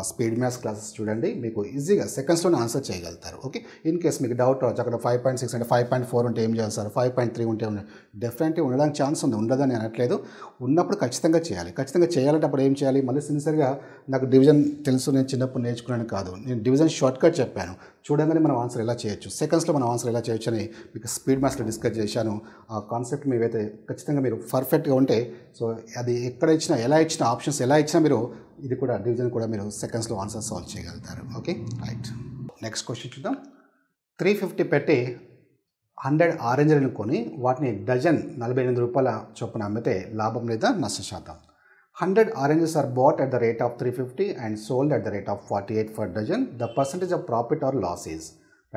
స్పీడ్ మ్యాథ్స్ క్లాసెస్ చూడండి మీకు ఈజీగా సెకండ్స్లోనే ఆన్సర్ చేయగలుగుతారు ఓకే ఇన్ కేస్ మీకు డౌట్ రావచ్చు అక్కడ ఫైవ్ పాయింట్ సిక్స్ అంటే ఫైవ్ పాయింట్ ఫోర్ ఉంటే ఏం చేస్తారు ఫైవ్ పాయింట్ త్రీ ఉంటే డెఫినెట్లీ ఉండడానికి ఛాన్స్ ఉంది ఉండదని అనట్లేదు ఉన్నప్పుడు ఖచ్చితంగా చేయాలి ఖచ్చితంగా చేయాలంటే అప్పుడు ఏం చేయాలి మళ్ళీ సిన్సియర్గా నాకు డివిజన్ తెలుసు నేను చిన్నప్పుడు నేర్చుకున్నాను కాదు నేను డివిజన్ షార్ట్ కట్ చెప్పాను చూడగానే మనం ఆన్సర్ ఎలా చేయొచ్చు సెకండ్స్లో మనం ఆన్సర్ ఎలా చేయొచ్చు అని మీకు స్పీడ్ మ్యాథ్స్లో డిస్కస్ చేశాను ఆ కాన్సెప్ట్ మీవైతే ఖచ్చితంగా మీరు ఫర్ పర్ఫెక్ట్గా ఉంటే సో అది ఎక్కడ ఇచ్చినా ఎలా ఇచ్చినా ఆప్షన్స్ ఎలా ఇచ్చినా మీరు ఇది కూడా డివిజన్ కూడా మీరు సెకండ్స్లో ఆన్సర్ సాల్వ్ చేయగలుగుతారు ఓకే రైట్ నెక్స్ట్ క్వశ్చన్ చూద్దాం త్రీ ఫిఫ్టీ పెట్టి హండ్రెడ్ ఆరెంజ్లను కొని వాటిని డజన్ నలభై ఎనిమిది రూపాయల చొప్పున అమ్మితే లాభం లేదా శాతం hundred oranges are bought at the rate of three fifty and sold at the rate of forty eight for dozen the percentage of profit or loss is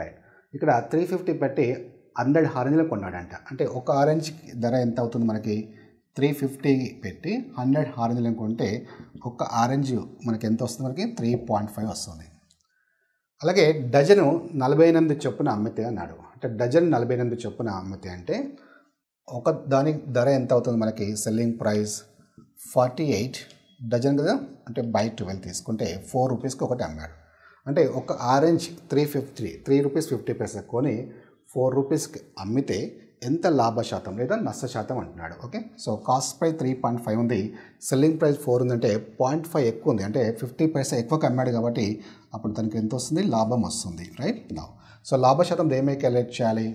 right ఇక్కడ త్రీ ఫిఫ్టీ పెట్టి హండ్రెడ్ ఆరెంజ్లు కొన్నాడంట అంటే ఒక orange ధర ఎంత అవుతుంది మనకి త్రీ ఫిఫ్టీ పెట్టి హండ్రెడ్ ఆరెంజ్లు కొంటే ఒక ఆరెంజ్ మనకి ఎంత వస్తుంది మనకి త్రీ పాయింట్ ఫైవ్ వస్తుంది అలాగే డజను నలభై ఎనిమిది చొప్పున అమ్మితే అన్నాడు అంటే డజన్ నలభై ఎనిమిది చొప్పున అమ్మితే అంటే ఒక దాని ధర ఎంత అవుతుంది మనకి selling price forty eight dozen కదా అంటే బై ట్వెల్వ్ తీసుకుంటే ఫోర్ రూపీస్కి ఒకటి అమ్మాడు అంటే ఒక orange three fifty three rupees fifty paisa కొని ఫోర్ రూపీస్కి అమ్మితే ఎంత లాభ శాతం లేదా నష్ట శాతం అంటున్నాడు okay so cost price three point five ఉంది సెల్లింగ్ ప్రైస్ ఫోర్ ఉందంటే పాయింట్ ఫైవ్ ఎక్కువ ఉంది అంటే ఫిఫ్టీ పైసా ఎక్కువకి అమ్మాడు కాబట్టి అప్పుడు తనకి ఎంత వస్తుంది లాభం వస్తుంది రైట్ నా సో లాభ శాతం ఏమే క్యాలిక్యులేట్ చేయాలి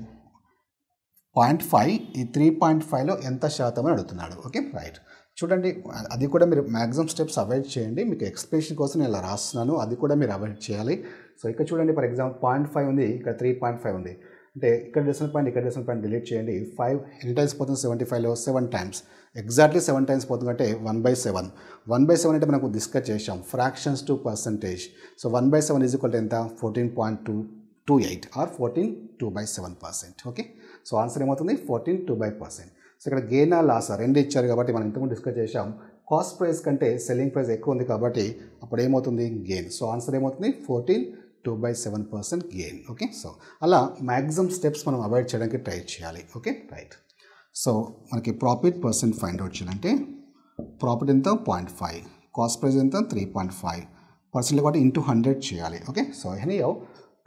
పాయింట్ ఫైవ్ ఈ త్రీ పాయింట్ ఫైవ్లో ఎంత శాతం అని అడుగుతున్నాడు ఓకే రైట్ చూడండి అది కూడా మీరు మ్యాక్సిమం స్టెప్స్ అవాయిడ్ చేయండి మీకు ఎక్స్ప్లెనేషన్ కోసం నేను ఇలా రాస్తున్నాను అది కూడా మీరు అవాయిడ్ చేయాలి సో ఇక్కడ చూడండి ఫర్ ఎగ్జాంపుల్ పాయింట్ ఫైవ్ ఉంది ఇక్కడ త్రీ పాయింట్ ఫైవ్ ఉంది అంటే ఇక్కడ డెసిమల్ పాయింట్ ఇక్కడ డెసిమల్ పాయింట్ డిలీట్ చేయండి ఫైవ్ ఎన్ని టైమ్స్ పోతుంది సెవెంటీ ఫైవ్లో seven times exactly seven times పోతుంది అంటే one by seven one by seven అంటే మనకు డిస్కస్ చేసాం fractions to percentage so one by seven is to ఎంత fourteen point two two eight or fourteen two by seven percent okay so answer ఏమవుతుంది fourteen two by percent so ఇక్కడ gain ఆ loss రెండు ఇచ్చారు కాబట్టి మనం ఇంతకుముందు డిస్కస్ చేసాం కాస్ట్ ప్రైస్ కంటే సెల్లింగ్ ప్రైస్ ఎక్కువ ఉంది కాబట్టి అప్పుడు ఏమవుతుంది గెయిన్ సో ఆన్సర్ ఏమవుతుంది fourteen two by seven percent gain okay so అలా మ్యాక్సిమం స్టెప్స్ మనం అవాయిడ్ చేయడానికి ట్రై చేయాలి ఓకే రైట్ సో మనకి ప్రాఫిట్ పర్సెంట్ ఫైండ్ అవుట్ చేయాలంటే ప్రాఫిట్ ఎంత పాయింట్ ఫైవ్ కాస్ట్ ప్రైస్ ఎంత త్రీ పాయింట్ ఫైవ్ పర్సెంట్ కాబట్టి ఇంటూ హండ్రెడ్ చేయాలి ఓకే సో ఎనీయో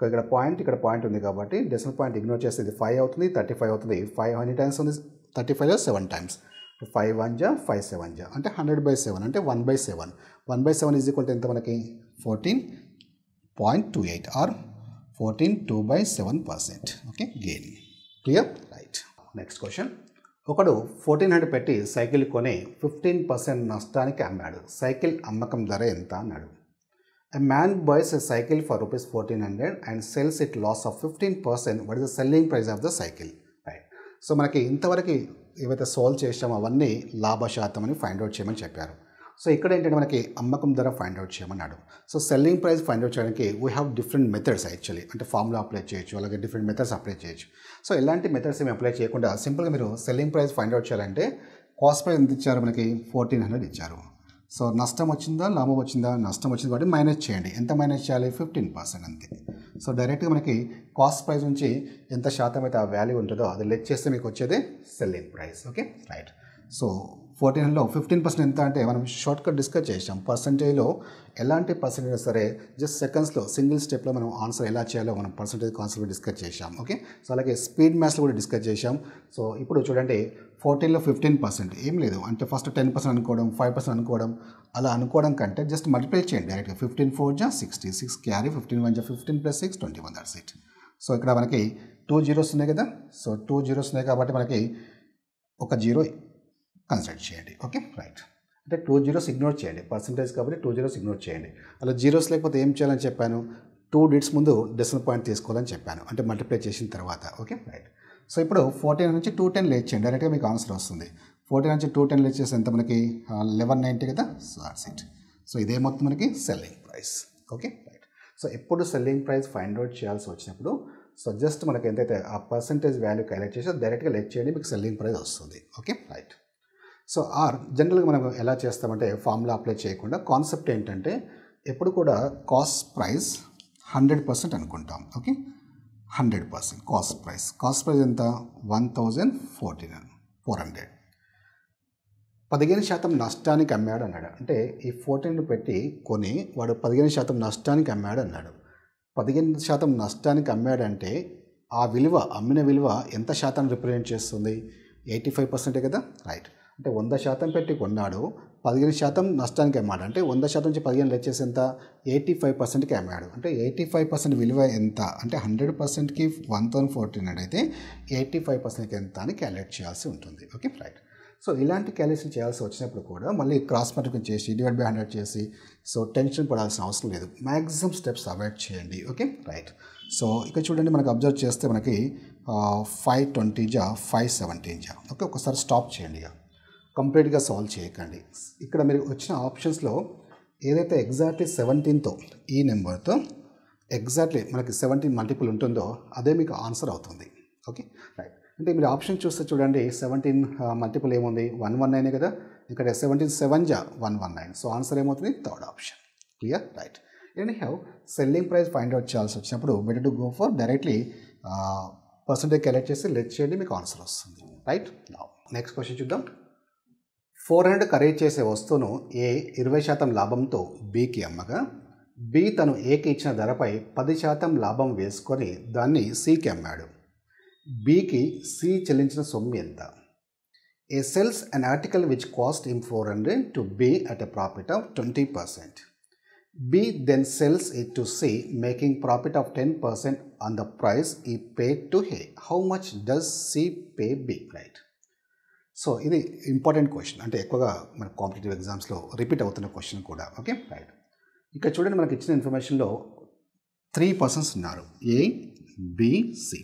ఇక్కడ పాయింట్ ఇక్కడ పాయింట్ ఉంది కాబట్టి డెసిమల్ పాయింట్ ఇగ్నోర్ చేస్తే ఇది ఫైవ్ అవుతుంది థర్టీ ఫైవ్ అవుతుంది ఫైవ్ హండ్రెడ్ టైమ్స్ ఉంది thirty five seven times five one జా ఫైవ్ సెవెన్ జా అంటే హండ్రెడ్ బై సెవెన్ అంటే one by seven one by seven is equal ఎంత మనకి fourteen point two eight or fourteen two by seven percent okay gain clear right next question ఒకడు fourteen hundred పెట్టి cycle కొని fifteen percent నష్టానికి అమ్మాడు cycle అమ్మకం ధర ఎంత అన్నాడు a man boys a cycle for rupees fourteen hundred and sells it loss of fifteen percent what is the selling price of the cycle right so మనకి ఇంతవరకు ఏవైతే సాల్వ్ చేసామో అవన్నీ లాభ శాతం అని ఫైండ్ అవుట్ చేయమని చెప్పారు సో ఇక్కడ ఏంటంటే మనకి అమ్మకం ధర ఫైండ్ అవుట్ చేయమన్నాడు so selling price find out చేయడానికి we have different methods actually అంటే ఫార్ములా అప్లై చేయొచ్చు అలాగే డిఫరెంట్ మెథడ్స్ అప్లై చేయొచ్చు సో ఎలాంటి మెథడ్స్ ఏమి అప్లై చేయకుండా సింపుల్గా మీరు సెల్లింగ్ ప్రైస్ ఫైండ్ అవుట్ చేయాలంటే కాస్ట్ ప్రైస్ ఎంత ఇచ్చారు మనకి ఫోర్టీన్ హండ్రెడ్ ఇచ్చారు సో నష్టం వచ్చిందా లాభం వచ్చిందా నష్టం వచ్చింది కాబట్టి మైనస్ చేయండి ఎంత మైనస్ చేయాలి ఫిఫ్టీన్ పర్సెంట్ అంతే సో డైరెక్ట్గా మనకి కాస్ట్ ప్రైస్ నుంచి ఎంత శాతం అయితే ఆ వాల్యూ ఉంటుందో అది లెక్ చేస్తే మీకు వచ్చేది selling price okay right so ఫోర్టీన్లో ఫిఫ్టీన్ పర్సెంట్ ఎంత అంటే మనం షార్ట్ కట్ డిస్కస్ చేసాం పర్సంటేజ్లో ఎలాంటి పర్సంటేజ్ సరే జస్ట్ సెకండ్స్లో సింగిల్ స్టెప్లో మనం ఆన్సర్ ఎలా చేయాలో మనం పర్సంటేజ్ కాన్సెప్ట్ డిస్కస్ చేసాం ఓకే సో అలాగే స్పీడ్ మ్యాథ్స్ కూడా డిస్కస్ చేసాం సో ఇప్పుడు చూడండి ఫోర్టీన్లో ఫిఫ్టీన్ పర్సెంట్ ఏం లేదు అంటే ఫస్ట్ టెన్ పర్సెంట్ అనుకోవడం ఫైవ్ పర్సెంట్ అనుకోవడం అలా అనుకోవడం కంటే జస్ట్ మల్టిప్లై చేయండి డైరెక్ట్గా ఫిఫ్టీన్ ఫోర్ జా sixty six carry fifteen one జా fifteen plus six twenty one that's it so ఇక్కడ మనకి టూ జీరోస్ ఉన్నాయి కదా సో టూ జీరోస్ ఉన్నాయి కాబట్టి మనకి ఒక జీరో కన్సల్ట్ చేయండి ఓకే రైట్ అంటే టూ జీరోస్ ఇగ్నోర్ చేయండి పర్సంటేజ్ కాబట్టి టూ జీరోస్ ఇగ్నోర్ చేయండి అలా జీరోస్ లేకపోతే ఏం చేయాలని చెప్పాను టూ డిట్స్ ముందు డెసిమల్ పాయింట్ తీసుకోవాలని చెప్పాను అంటే మల్టిప్లై చేసిన తర్వాత ఓకే రైట్ సో ఇప్పుడు ఫోర్టీన్ నుంచి టూ టెన్ లేట్ చేయండి డైరెక్ట్గా మీకు ఆన్సర్ వస్తుంది ఫోర్టీన్ నుంచి టూ టెన్ లేచ్ చేస్తే ఎంత మనకి లెవెన్ నైంటీ కదా సో ఇట్ సో ఇదే మొత్తం మనకి selling price okay right so ఎప్పుడు సెల్లింగ్ ప్రైస్ ఫైండ్ అవుట్ చేయాల్సి వచ్చినప్పుడు సో జస్ట్ మనకి ఎంతైతే ఆ పర్సంటేజ్ వాల్యూ క్యాలిక్యులేట్ చేసి డైరెక్ట్గా లెచ్ చేయండి మీకు సెల్లింగ్ ప్రైస్ వస్తుంది ఓకే రైట్ సో ఆర్ జనరల్గా మనం ఎలా చేస్తామంటే ఫార్ములా అప్లై చేయకుండా కాన్సెప్ట్ ఏంటంటే ఎప్పుడు కూడా కాస్ట్ ప్రైస్ హండ్రెడ్ పర్సెంట్ అనుకుంటాం okay hundred percent cost price cost price ఎంత one thousand fourteen four hundred పదిహేను శాతం నష్టానికి అమ్మాడు అన్నాడు అంటే ఈ ఫోర్టీన్ పెట్టి కొని వాడు పదిహేను శాతం నష్టానికి అమ్మాడు అన్నాడు పదిహేను శాతం నష్టానికి అమ్మాడంటే ఆ విలువ అమ్మిన విలువ ఎంత శాతం రిప్రజెంట్ చేస్తుంది ఎయిటీ ఫైవ్ పర్సెంటే కదా రైట్ అంటే వంద శాతం పెట్టి కొన్నాడు పదిహేను శాతం నష్టానికి అమ్మాడు అంటే వంద శాతం నుంచి పదిహేను లెచ్చేసి ఎంత ఎయిటీ ఫైవ్ పర్సెంట్కి అమ్మాడు అంటే ఎయిటీ ఫైవ్ పర్సెంట్ విలువ ఎంత అంటే హండ్రెడ్ పర్సెంట్కి వన్ థౌసండ్ ఫోర్టీన్ అయితే ఎయిటీ ఫైవ్ పర్సెంట్కి ఎంత అని క్యాలిక్యులేట్ చేయాల్సి ఉంటుంది ఓకే రైట్ సో ఇలాంటి క్యాలిక్యులేషన్ చేయాల్సి వచ్చినప్పుడు కూడా మళ్ళీ క్రాస్ మల్టిప్లికేషన్ చేసి డివైడ్ బై హండ్రెడ్ చేసి సో టెన్షన్ పడాల్సిన అవసరం లేదు మ్యాక్సిమం స్టెప్స్ అవాయిడ్ చేయండి ఓకే రైట్ సో ఇక్కడ చూడండి మనకు అబ్జర్వ్ చేస్తే మనకి ఫైవ్ ట్వంటీ జా ఫైవ్ సెవెంటీన్ జా ఓకే ఒకసారి స్టాప్ చేయండి ఇక కంప్లీట్గా సాల్వ్ చేయకండి ఇక్కడ మీరు వచ్చిన ఆప్షన్స్లో ఏదైతే ఎగ్జాక్ట్లీ సెవెంటీన్తో ఈ నెంబర్తో ఎగ్జాక్ట్లీ మనకి సెవెంటీన్ మల్టిపుల్ ఉంటుందో అదే మీకు ఆన్సర్ అవుతుంది ఓకే రైట్ అంటే మీరు ఆప్షన్ చూస్తే చూడండి సెవెంటీన్ మల్టిపుల్ ఏముంది వన్ వన్ నైనే కదా ఇక్కడ సెవెంటీన్ సెవెన్ జా one one nine so answer ఏమవుతుంది third option clear right and have selling price find out చేయాల్సి వచ్చినప్పుడు better to go for directly percentage collect చేసి లెట్ చేయండి మీకు ఆన్సర్ వస్తుంది రైట్ నెక్స్ట్ క్వశ్చన్ చూద్దాం ఫోర్ హండ్రెడ్ ఖరీదు చేసే వస్తువును ఏ ఇరవై శాతం లాభంతో బీకి అమ్మగా బి తను ఏకి ఇచ్చిన ధరపై పది శాతం లాభం వేసుకొని దాన్ని సికి అమ్మాడు బీకి సి చెల్లించిన సొమ్ము ఎంత A sells an article which cost in four hundred to B at a profit of twenty percent B then sells it to C making profit of ten percent on the price ఈ pay to హే how much does C pay B right so ఇది important question అంటే ఎక్కువగా మన competitive ఎగ్జామ్స్లో repeat అవుతున్న question కూడా okay right ఇక్కడ చూడండి మనకి ఇచ్చిన ఇన్ఫర్మేషన్లో త్రీ పర్సన్స్ ఉన్నారు ఏ బిసి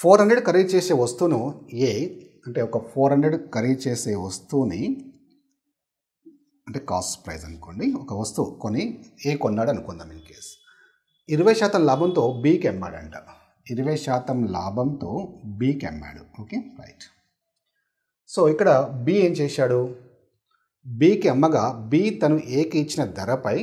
ఫోర్ హండ్రెడ్ కర్రీ చేసే వస్తువును ఏ అంటే ఒక ఫోర్ హండ్రెడ్ కర్రీ చేసే వస్తువుని అంటే కాస్ట్ ప్రైస్ అనుకోండి ఒక వస్తువు కొని ఏ కొన్నాడు అనుకుందాం ఇన్ కేస్ ఇరవై శాతం లాభంతో బీకి అమ్మాడంట ఇరవై శాతం లాభంతో బీకి అమ్మాడు ఓకే రైట్ సో ఇక్కడ బి ఏం చేశాడు బీకి అమ్మగా బి తను ఏకి ఇచ్చిన ధరపై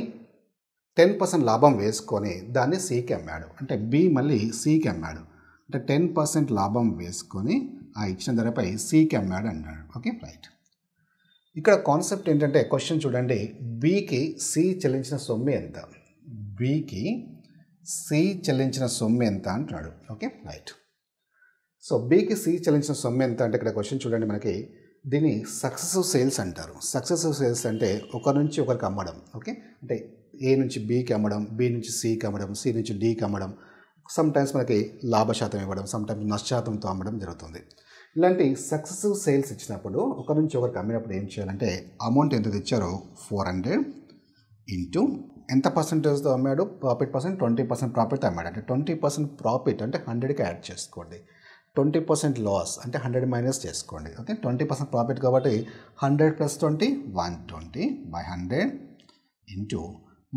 టెన్ పర్సెంట్ లాభం వేసుకొని దాన్ని సికి అమ్మాడు అంటే బి మళ్ళీ సికి అమ్మాడు అంటే టెన్ పర్సెంట్ లాభం వేసుకొని ఆ ఇచ్చిన ధరపై సికి అమ్మాడు అన్నాడు ఓకే రైట్ ఇక్కడ కాన్సెప్ట్ ఏంటంటే క్వశ్చన్ చూడండి బీకి సి చెల్లించిన సొమ్ము ఎంత బీకి సి చెల్లించిన సొమ్ము ఎంత అంటాడు ఓకే రైట్ సో బికి సి చెల్లించిన సొమ్ము ఎంత అంటే ఇక్కడ క్వశ్చన్ చూడండి మనకి దీన్ని సక్సెసివ్ సేల్స్ అంటారు సక్సెసివ్ సేల్స్ అంటే ఒకరి నుంచి ఒకరికి అమ్మడం ఓకే అంటే ఏ నుంచి బీకి అమ్మడం బి నుంచి సికి అమ్మడం సి నుంచి డికి అమ్మడం సమ్ టైమ్స్ మనకి లాభశాతం ఇవ్వడం సమ్ టైమ్స్ నష్టశాతంతో అమ్మడం జరుగుతుంది ఇలాంటి సక్సెసివ్ సేల్స్ ఇచ్చినప్పుడు ఒకరి నుంచి ఒకరికి అమ్మినప్పుడు ఏం చేయాలంటే అమౌంట్ ఎంత తెచ్చారో ఫోర్ హండ్రెడ్ ఇంటూ ఎంత పర్సంటేజ్తో అమ్మాడు profit percent twenty percent profit అమ్మాడు అంటే ట్వంటీ పర్సెంట్ ప్రాఫిట్ అంటే హండ్రెడ్కి యాడ్ చేసుకోండి ట్వంటీ పర్సెంట్ లాస్ అంటే హండ్రెడ్ మైనస్ చేసుకోండి ఓకే ట్వంటీ పర్సెంట్ ప్రాఫిట్ కాబట్టి hundred plus twenty one twenty by hundred into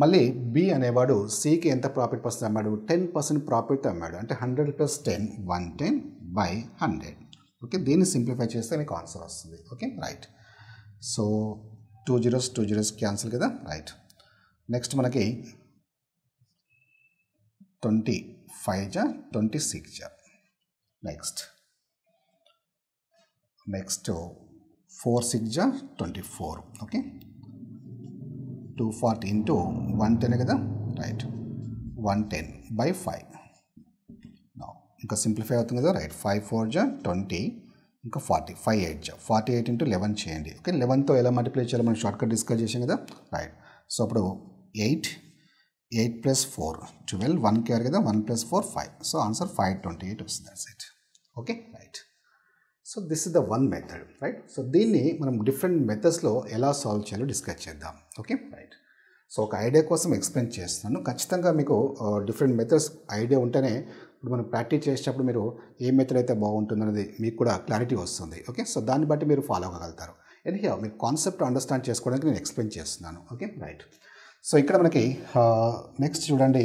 మళ్ళీ బి అనేవాడు సికి ఎంత ప్రాఫిట్ పర్సెంట్ అమ్మాడు టెన్ పర్సెంట్ ప్రాఫిట్ అమ్మాడు అంటే hundred plus ten one ten by hundred okay దీన్ని సింప్లిఫై చేస్తే మీకు ఆన్సర్ వస్తుంది okay right so two zeros two zeros cancel కదా రైట్ నెక్స్ట్ మనకి ట్వంటీ ఫైవ్ జా ట్వంటీ సిక్స్ జా నెక్స్ట్ నెక్స్ట్ ఫోర్ సిక్స్ జా twenty four okay two forty into one ten కదా right one ten by five ఇంకా simplify అవుతుంది కదా right five four జా ట్వంటీ ఇంకా ఫార్టీ ఫైవ్ ఎయిట్ జా ఫార్టీ ఎయిట్ ఇంటూ లెవెన్ చేయండి ఓకే లెవెన్తో ఎలా మల్టిప్లై చేయాలో మనం షార్ట్కట్ డిస్కస్ చేసాం కదా రైట్ సో అప్పుడు eight eight plus four twelve one carry కదా one plus four five so answer five twenty eight వస్తుంది that's okay right so this is the one method right so దీన్ని మనం different మెథడ్స్లో ఎలా solve చేయాలో discuss చేద్దాం okay right so ఒక idea కోసం ఎక్స్ప్లెయిన్ చేస్తున్నాను ఖచ్చితంగా మీకు డిఫరెంట్ మెథడ్స్ ఐడియా ఉంటేనే ఇప్పుడు మనం ప్రాక్టీస్ చేసేటప్పుడు మీరు ఏ మెథడ్ అయితే బాగుంటుందనేది మీకు కూడా క్లారిటీ వస్తుంది ఓకే సో దాన్ని బట్టి మీరు ఫాలో అవ్వగలుగుతారు ఎనిహ్యా మీరు కాన్సెప్ట్ అండర్స్టాండ్ చేసుకోవడానికి నేను ఎక్స్ప్లెయిన్ చేస్తున్నాను ఓకే రైట్ సో ఇక్కడ మనకి నెక్స్ట్ చూడండి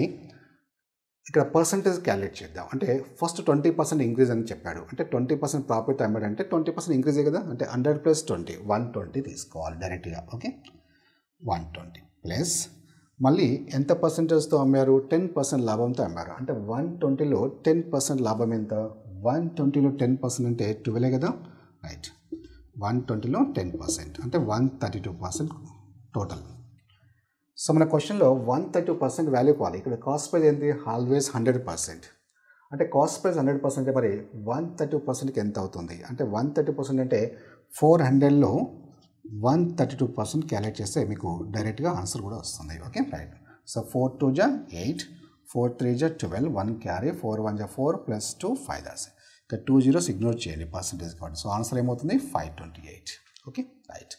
ఇక్కడ పర్సంటేజ్ క్యాలిక్యులేట్ చేద్దాం అంటే ఫస్ట్ ట్వంటీ పర్సెంట్ ఇంక్రీజ్ అని చెప్పాడు అంటే ట్వంటీ పర్సెంట్ ప్రాఫిట్ అమ్మాడు అంటే ట్వంటీ పర్సెంట్ ఇంక్రీజే కదా అంటే hundred plus twenty one twenty తీసుకోవాలి డైరెక్ట్గా ఓకే వన్ ట్వంటీ ప్లస్ మళ్ళీ ఎంత పర్సంటేజ్తో అమ్మారు టెన్ పర్సెంట్ లాభంతో అమ్మారు అంటే వన్ ట్వంటీలో టెన్ పర్సెంట్ లాభం ఎంత వన్ ట్వంటీలో టెన్ పర్సెంట్ అంటే ట్వెల్వే కదా రైట్ వన్ ట్వంటీలో టెన్ పర్సెంట్ అంటే one thirty two percent total so మన క్వశ్చన్లో వన్ థర్టీ పర్సెంట్ వాల్యూ కావాలి ఇక్కడ కాస్ట్ ప్రైస్ ఏంటి ఆల్వేస్ హండ్రెడ్ పర్సెంట్ అంటే కాస్ట్ ప్రైస్ హండ్రెడ్ పర్సెంట్ మరి వన్ థర్టీ పర్సెంట్కి ఎంత అవుతుంది అంటే వన్ థర్టీ పర్సెంట్ అంటే ఫోర్ హండ్రెడ్లో one thirty two percent calculate చేస్తే మీకు డైరెక్ట్గా ఆన్సర్ కూడా వస్తుంది okay right so four two జా ఎయిట్ ఫోర్ త్రీ జా twelve one carry four one జా ఫోర్ ప్లస్ టూ ఫైవ్ దాస్ ఇంకా టూ జీరోస్ ఇగ్నోర్ చేయండి పర్సెంటేజ్ కాబట్టి సో ఆన్సర్ ఏమవుతుంది five twenty eight okay right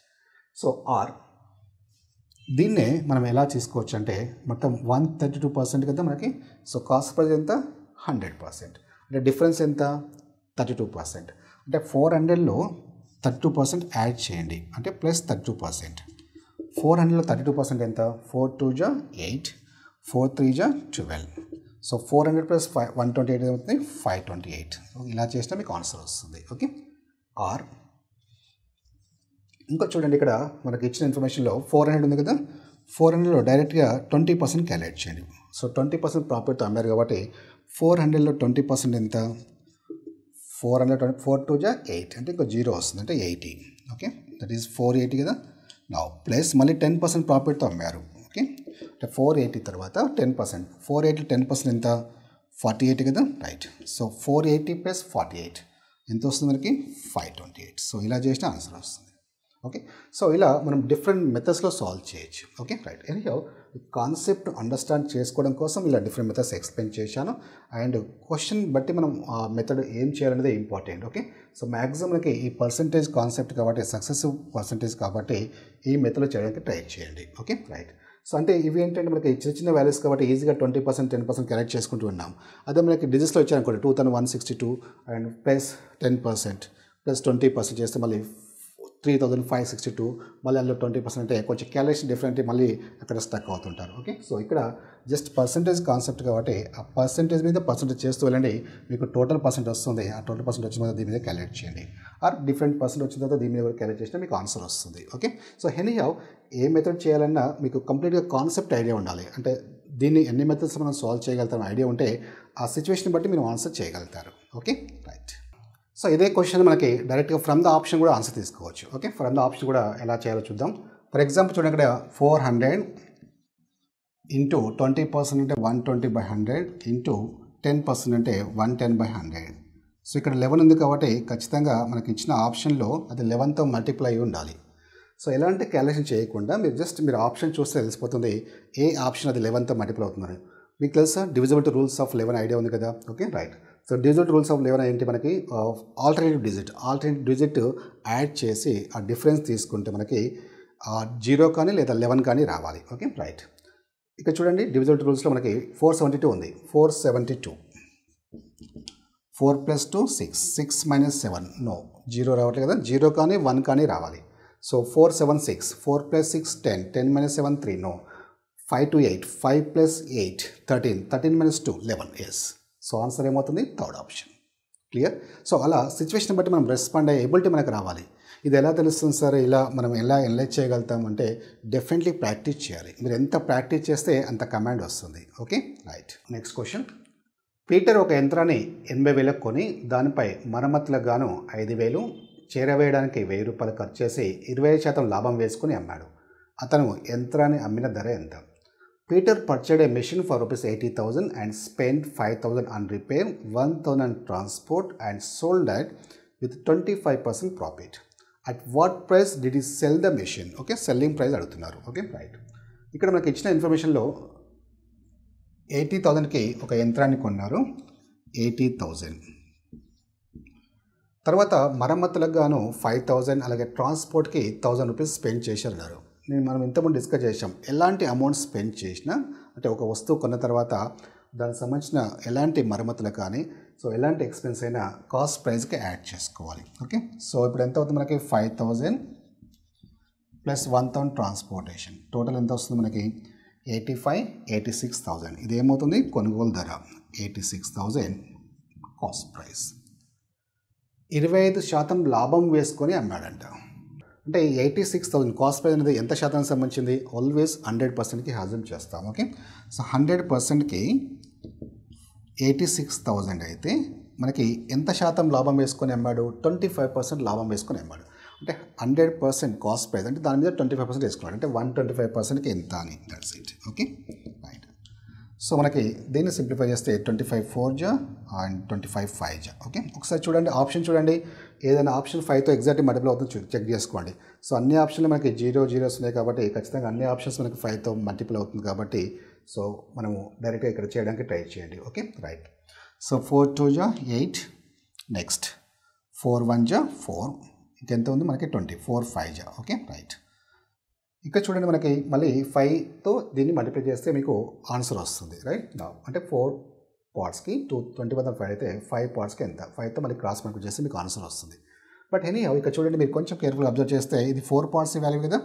so or దీన్నే మనం ఎలా చేసుకోవచ్చు అంటే మొత్తం వన్ థర్టీ టూ పర్సెంట్ కదా మనకి సో కాస్ట్ ప్రైజ్ ఎంత హండ్రెడ్ పర్సెంట్ అంటే డిఫరెన్స్ ఎంత థర్టీ టూ పర్సెంట్ అంటే ఫోర్ హండ్రెడ్లో థర్టీ టూ పర్సెంట్ యాడ్ చేయండి అంటే plus thirty two percent four హండ్రెడ్లో థర్టీ టూ పర్సెంట్ ఎంత ఫోర్ టూ జా ఎయిట్ ఫోర్ త్రీ జా twelve so four hundred plus five one twenty eight అవుతుంది ఫైవ్ ట్వంటీ ఎయిట్ ఇలా చేస్తే మీకు ఆన్సర్ వస్తుంది ఓకే ఆర్ ఇంకా చూడండి ఇక్కడ మనకి ఇచ్చిన ఇన్ఫర్మేషన్లో ఫోర్ హండ్రెడ్ ఉంది కదా ఫోర్ హండ్రెడ్లో డైరెక్ట్గా ట్వంటీ పర్సెంట్ క్యాలిక్యులేట్ చేయండి సో ట్వంటీ పర్సెంట్ ప్రాఫిట్ అమ్మారు కాబట్టి ఫోర్ హండ్రెడ్లో ట్వంటీ పర్సెంట్ ఎంత four hundred twenty four two జా ఎయిట్ అంటే ఇంకా జీరో వస్తుంది అంటే eighty okay that is four eighty కదా నా ప్లస్ మళ్ళీ టెన్ పర్సెంట్ ప్రాఫిట్తో అమ్మారు ఓకే అంటే ఫోర్ ఎయిటీ తర్వాత ten percent four eighty ten percent ఎంత ఫార్టీ ఎయిట్ కదా right so four eighty plus forty eight ఎంత వస్తుంది మనకి ఫైవ్ ట్వంటీ ఎయిట్ సో ఇలా చేసిన ఆన్సర్ వస్తుంది ఓకే సో ఇలా మనం డిఫరెంట్ మెథడ్స్లో సాల్వ్ చేయొచ్చు okay right anyhow concept understand చేసుకోవడం కోసం ఇలా డిఫరెంట్ మెథడ్స్ ఎక్స్ప్లెయిన్ చేశాను అండ్ క్వశ్చన్ బట్టి మనం ఆ మెథడ్ ఏం చేయాలనేది ఇంపార్టెంట్ ఓకే సో మ్యాక్సిమంకి మనకి ఈ పర్సంటేజ్ కాన్సెప్ట్ కాబట్టి సక్సెసివ్ పర్సంటేజ్ కాబట్టి ఈ మెథడ్లో చేయడానికి ట్రై చేయండి ఓకే రైట్ సో అంటే ఇవి ఏంటంటే మనకి చిన్న చిన్న వాల్యూస్ కాబట్టి ఈజీగా twenty percent ten percent collect చేసుకుంటూ ఉన్నాం అదే మనకి డిజిట్స్లో వచ్చాయనుకోండి two thousand one sixty two and plus ten percent plus twenty percent చేస్తే మళ్ళీ three thousand five sixty two మళ్ళీ అందులో ట్వంటీ పర్సెంట్ అంటే కొంచెం క్యాలిక్యులేషన్ డిఫరెంట్ మళ్ళీ అక్కడ స్టక్ అవుతుంటారు ఓకే సో ఇక్కడ జస్ట్ పర్సంటేజ్ కాన్సెప్ట్ కాబట్టి ఆ పర్సంటేజ్ మీద పర్సంటేజ్ చేస్తూ వెళ్ళండి మీకు టోటల్ పర్సెంట్ వస్తుంది ఆ టోటల్ పర్సెంట్ వచ్చిన తర్వాత దీని మీద క్యాలేట్ చేయండి ఆర్ డిఫరెంట్ పర్సెంట్ వచ్చిన తర్వాత దీని మీద కూడా క్యాలేట్ చేసినా మీకు ఆన్సర్ వస్తుంది ఓకే సో హెనీ హౌ ఏ మెథడ్ చేయాలన్నా మీకు కంప్లీట్గా కాన్సెప్ట్ ఐడియా ఉండాలి అంటే దీన్ని ఎన్ని మెథడ్స్ మనం సాల్వ్ చేయగలుగుతాం ఐడియా ఉంటే ఆ సిచ్యువేషన్ బట్టి మీరు ఆన్సర్ చేయగలుగుతారు ఓకే రైట్ సో ఇదే క్వశ్చన్ మనకి డైరెక్ట్గా ఫ్రమ్ ద ఆప్షన్ కూడా ఆన్సర్ తీసుకోవచ్చు ఓకే ఫ్రమ్ ద ఆప్షన్ కూడా ఎలా చేయాలో చూద్దాం ఫర్ ఎగ్జాంపుల్ చూడండి ఇక్కడ four hundred into twenty percent అంటే one twenty by hundred into ten percent అంటే one ten by hundred so ఇక్కడ లెవెన్ ఉంది కాబట్టి ఖచ్చితంగా మనకి ఇచ్చిన ఆప్షన్లో అది లెవెన్తో మల్టిప్లై అయి ఉండాలి సో ఎలాంటి క్యాలిక్యులేషన్ చేయకుండా మీరు జస్ట్ మీరు ఆప్షన్ చూస్తే తెలిసిపోతుంది ఏ ఆప్షన్ అది లెవెన్తో మల్టిప్లై అవుతుందని మీకు తెలుసా divisible rules of eleven idea ఉంది కదా okay right so digit rules of eleven ఏంటి మనకి alternative digit alternative digit add చేసి ఆ డిఫరెన్స్ తీసుకుంటే మనకి జీరో కానీ లేదా లెవెన్ కానీ రావాలి ఓకే రైట్ ఇక్కడ చూడండి డివిజల్ రూల్స్లో మనకి ఫోర్ సెవెంటీ టూ ఉంది four seventy two four plus two six six minus seven no zero రావట్లేదు కదా జీరో కానీ వన్ కానీ రావాలి so four seven six four plus six ten ten minus seven three no five two eight five plus eight thirteen thirteen minus two eleven yes so answer ఏమవుతుంది third option clear so అలా situation బట్టి మనం respond అయ్యే ability మనకు రావాలి ఇది ఎలా తెలుస్తుంది సార్ ఇలా మనం ఎలా ఎన్లైజ్ చేయగలుగుతామంటే డెఫినెట్లీ ప్రాక్టీస్ చేయాలి మీరు ఎంత ప్రాక్టీస్ చేస్తే అంత కమాండ్ వస్తుంది okay right next question Peter ఒక యంత్రాన్ని ఎనభై వేలకు కొని దానిపై మరమ్మతులకు గాను ఐదు వేలు చేరవేయడానికి వెయ్యి రూపాయలు ఖర్చు చేసి ఇరవై శాతం లాభం వేసుకుని అమ్మాడు అతను యంత్రాన్ని అమ్మిన ధర ఎంత Peter purchased machine Peter purchased a machine for rupees 80,000 and spent 5,000 on repair, transport and sold at with twenty five percent profit at what price did he sell the machine okay selling price అడుగుతున్నారు okay right ఇక్కడ మనకి ఇచ్చిన ఇన్ఫర్మేషన్లో eighty థౌజండ్కి ఒక యంత్రాన్ని కొన్నారు eighty thousand తర్వాత మరమ్మతులకు గాను ఫైవ్ థౌజండ్ అలాగే ట్రాన్స్పోర్ట్కి థౌజండ్ రూపీస్ స్పెండ్ చేశారు అన్నారు నేను మనం ఇంతకుముందు డిస్కస్ చేసాం ఎలాంటి అమౌంట్ స్పెండ్ చేసినా అంటే ఒక వస్తువు కొన్న తర్వాత దానికి సంబంధించిన ఎలాంటి మరమ్మతులు కానీ సో ఎలాంటి ఎక్స్పెన్స్ అయినా కాస్ట్ ప్రైస్కి యాడ్ చేసుకోవాలి ఓకే సో ఇప్పుడు ఎంత అవుతుంది మనకి five thousand plus one thousand transportation total ఎంత వస్తుంది మనకి eighty five eighty six thousand ఇది ఏమవుతుంది కొనుగోలు ధర eighty six thousand cost price ఇరవై ఐదు శాతం లాభం వేసుకొని అమ్మాడంట అంటే eighty six thousand cost price అనేది ఎంత శాతానికి సంబంధించింది ఆల్వేస్ హండ్రెడ్ పర్సెంట్కి హాజం చేస్తాం ఓకే సో హండ్రెడ్ పర్సెంట్కి ఎయిటీ సిక్స్ థౌజండ్ అయితే మనకి ఎంత శాతం లాభం వేసుకొని అమ్మాడు ట్వంటీ ఫైవ్ పర్సెంట్ లాభం వేసుకొని అమ్మాడు అంటే హండ్రెడ్ పర్సెంట్ కాస్ట్ ప్రైస్ అంటే దాని మీద ట్వంటీ ఫైవ్ పర్సెంట్ వేసుకున్నాడు అంటే వన్ ట్వంటీ ఫైవ్ పర్సెంట్కి ఎంత అని that's it okay right so మనకి దీన్ని సింప్లిఫై చేస్తే ట్వంటీ ఫైవ్ ఫోర్ జా అండ్ ట్వంటీ ఫైవ్ ఫైవ్ జా ఓకే ఒకసారి చూడండి ఆప్షన్ చూడండి ఏదైనా ఆప్షన్ ఫైవ్తో ఎగ్జాక్ట్ మల్టిప్లై అవుతుంది చూ చెక్ చేసుకోండి సో అన్ని ఆప్షన్లు మనకి జీరో జీరోస్ ఉన్నాయి కాబట్టి ఖచ్చితంగా అన్ని ఆప్షన్స్ మనకి ఫైవ్తో మల్టిపుల్ అవుతుంది కాబట్టి సో మనము డైరెక్ట్గా ఇక్కడ చేయడానికి ట్రై చేయండి okay right so four two జా ఎయిట్ నెక్స్ట్ ఫోర్ వన్ జా ఫోర్ ఇంకెంత ఉంది మనకి ట్వంటీ ఫోర్ ఫైవ్ జా ఓకే రైట్ ఇక్కడ చూడండి మనకి మళ్ళీ ఫైవ్తో దీన్ని మల్టిప్లై చేస్తే మీకు ఆన్సర్ వస్తుంది రైట్ అంటే ఫోర్ పార్ట్స్కి టూ ట్వంటీ వన్ ఫైవ్ అయితే ఫైవ్ పార్ట్స్కి ఎంత ఫైవ్ అయితే మళ్ళీ క్రాస్ మార్క్ చేస్తే మీకు ఆన్సర్ వస్తుంది బట్ ఎనీ ఇక్కడ చూడండి మీరు కొంచెం కేర్ఫుల్గా అబ్జర్వ్ చేస్తే ఇది ఫోర్ పార్ట్స్ వాల్యూ కదా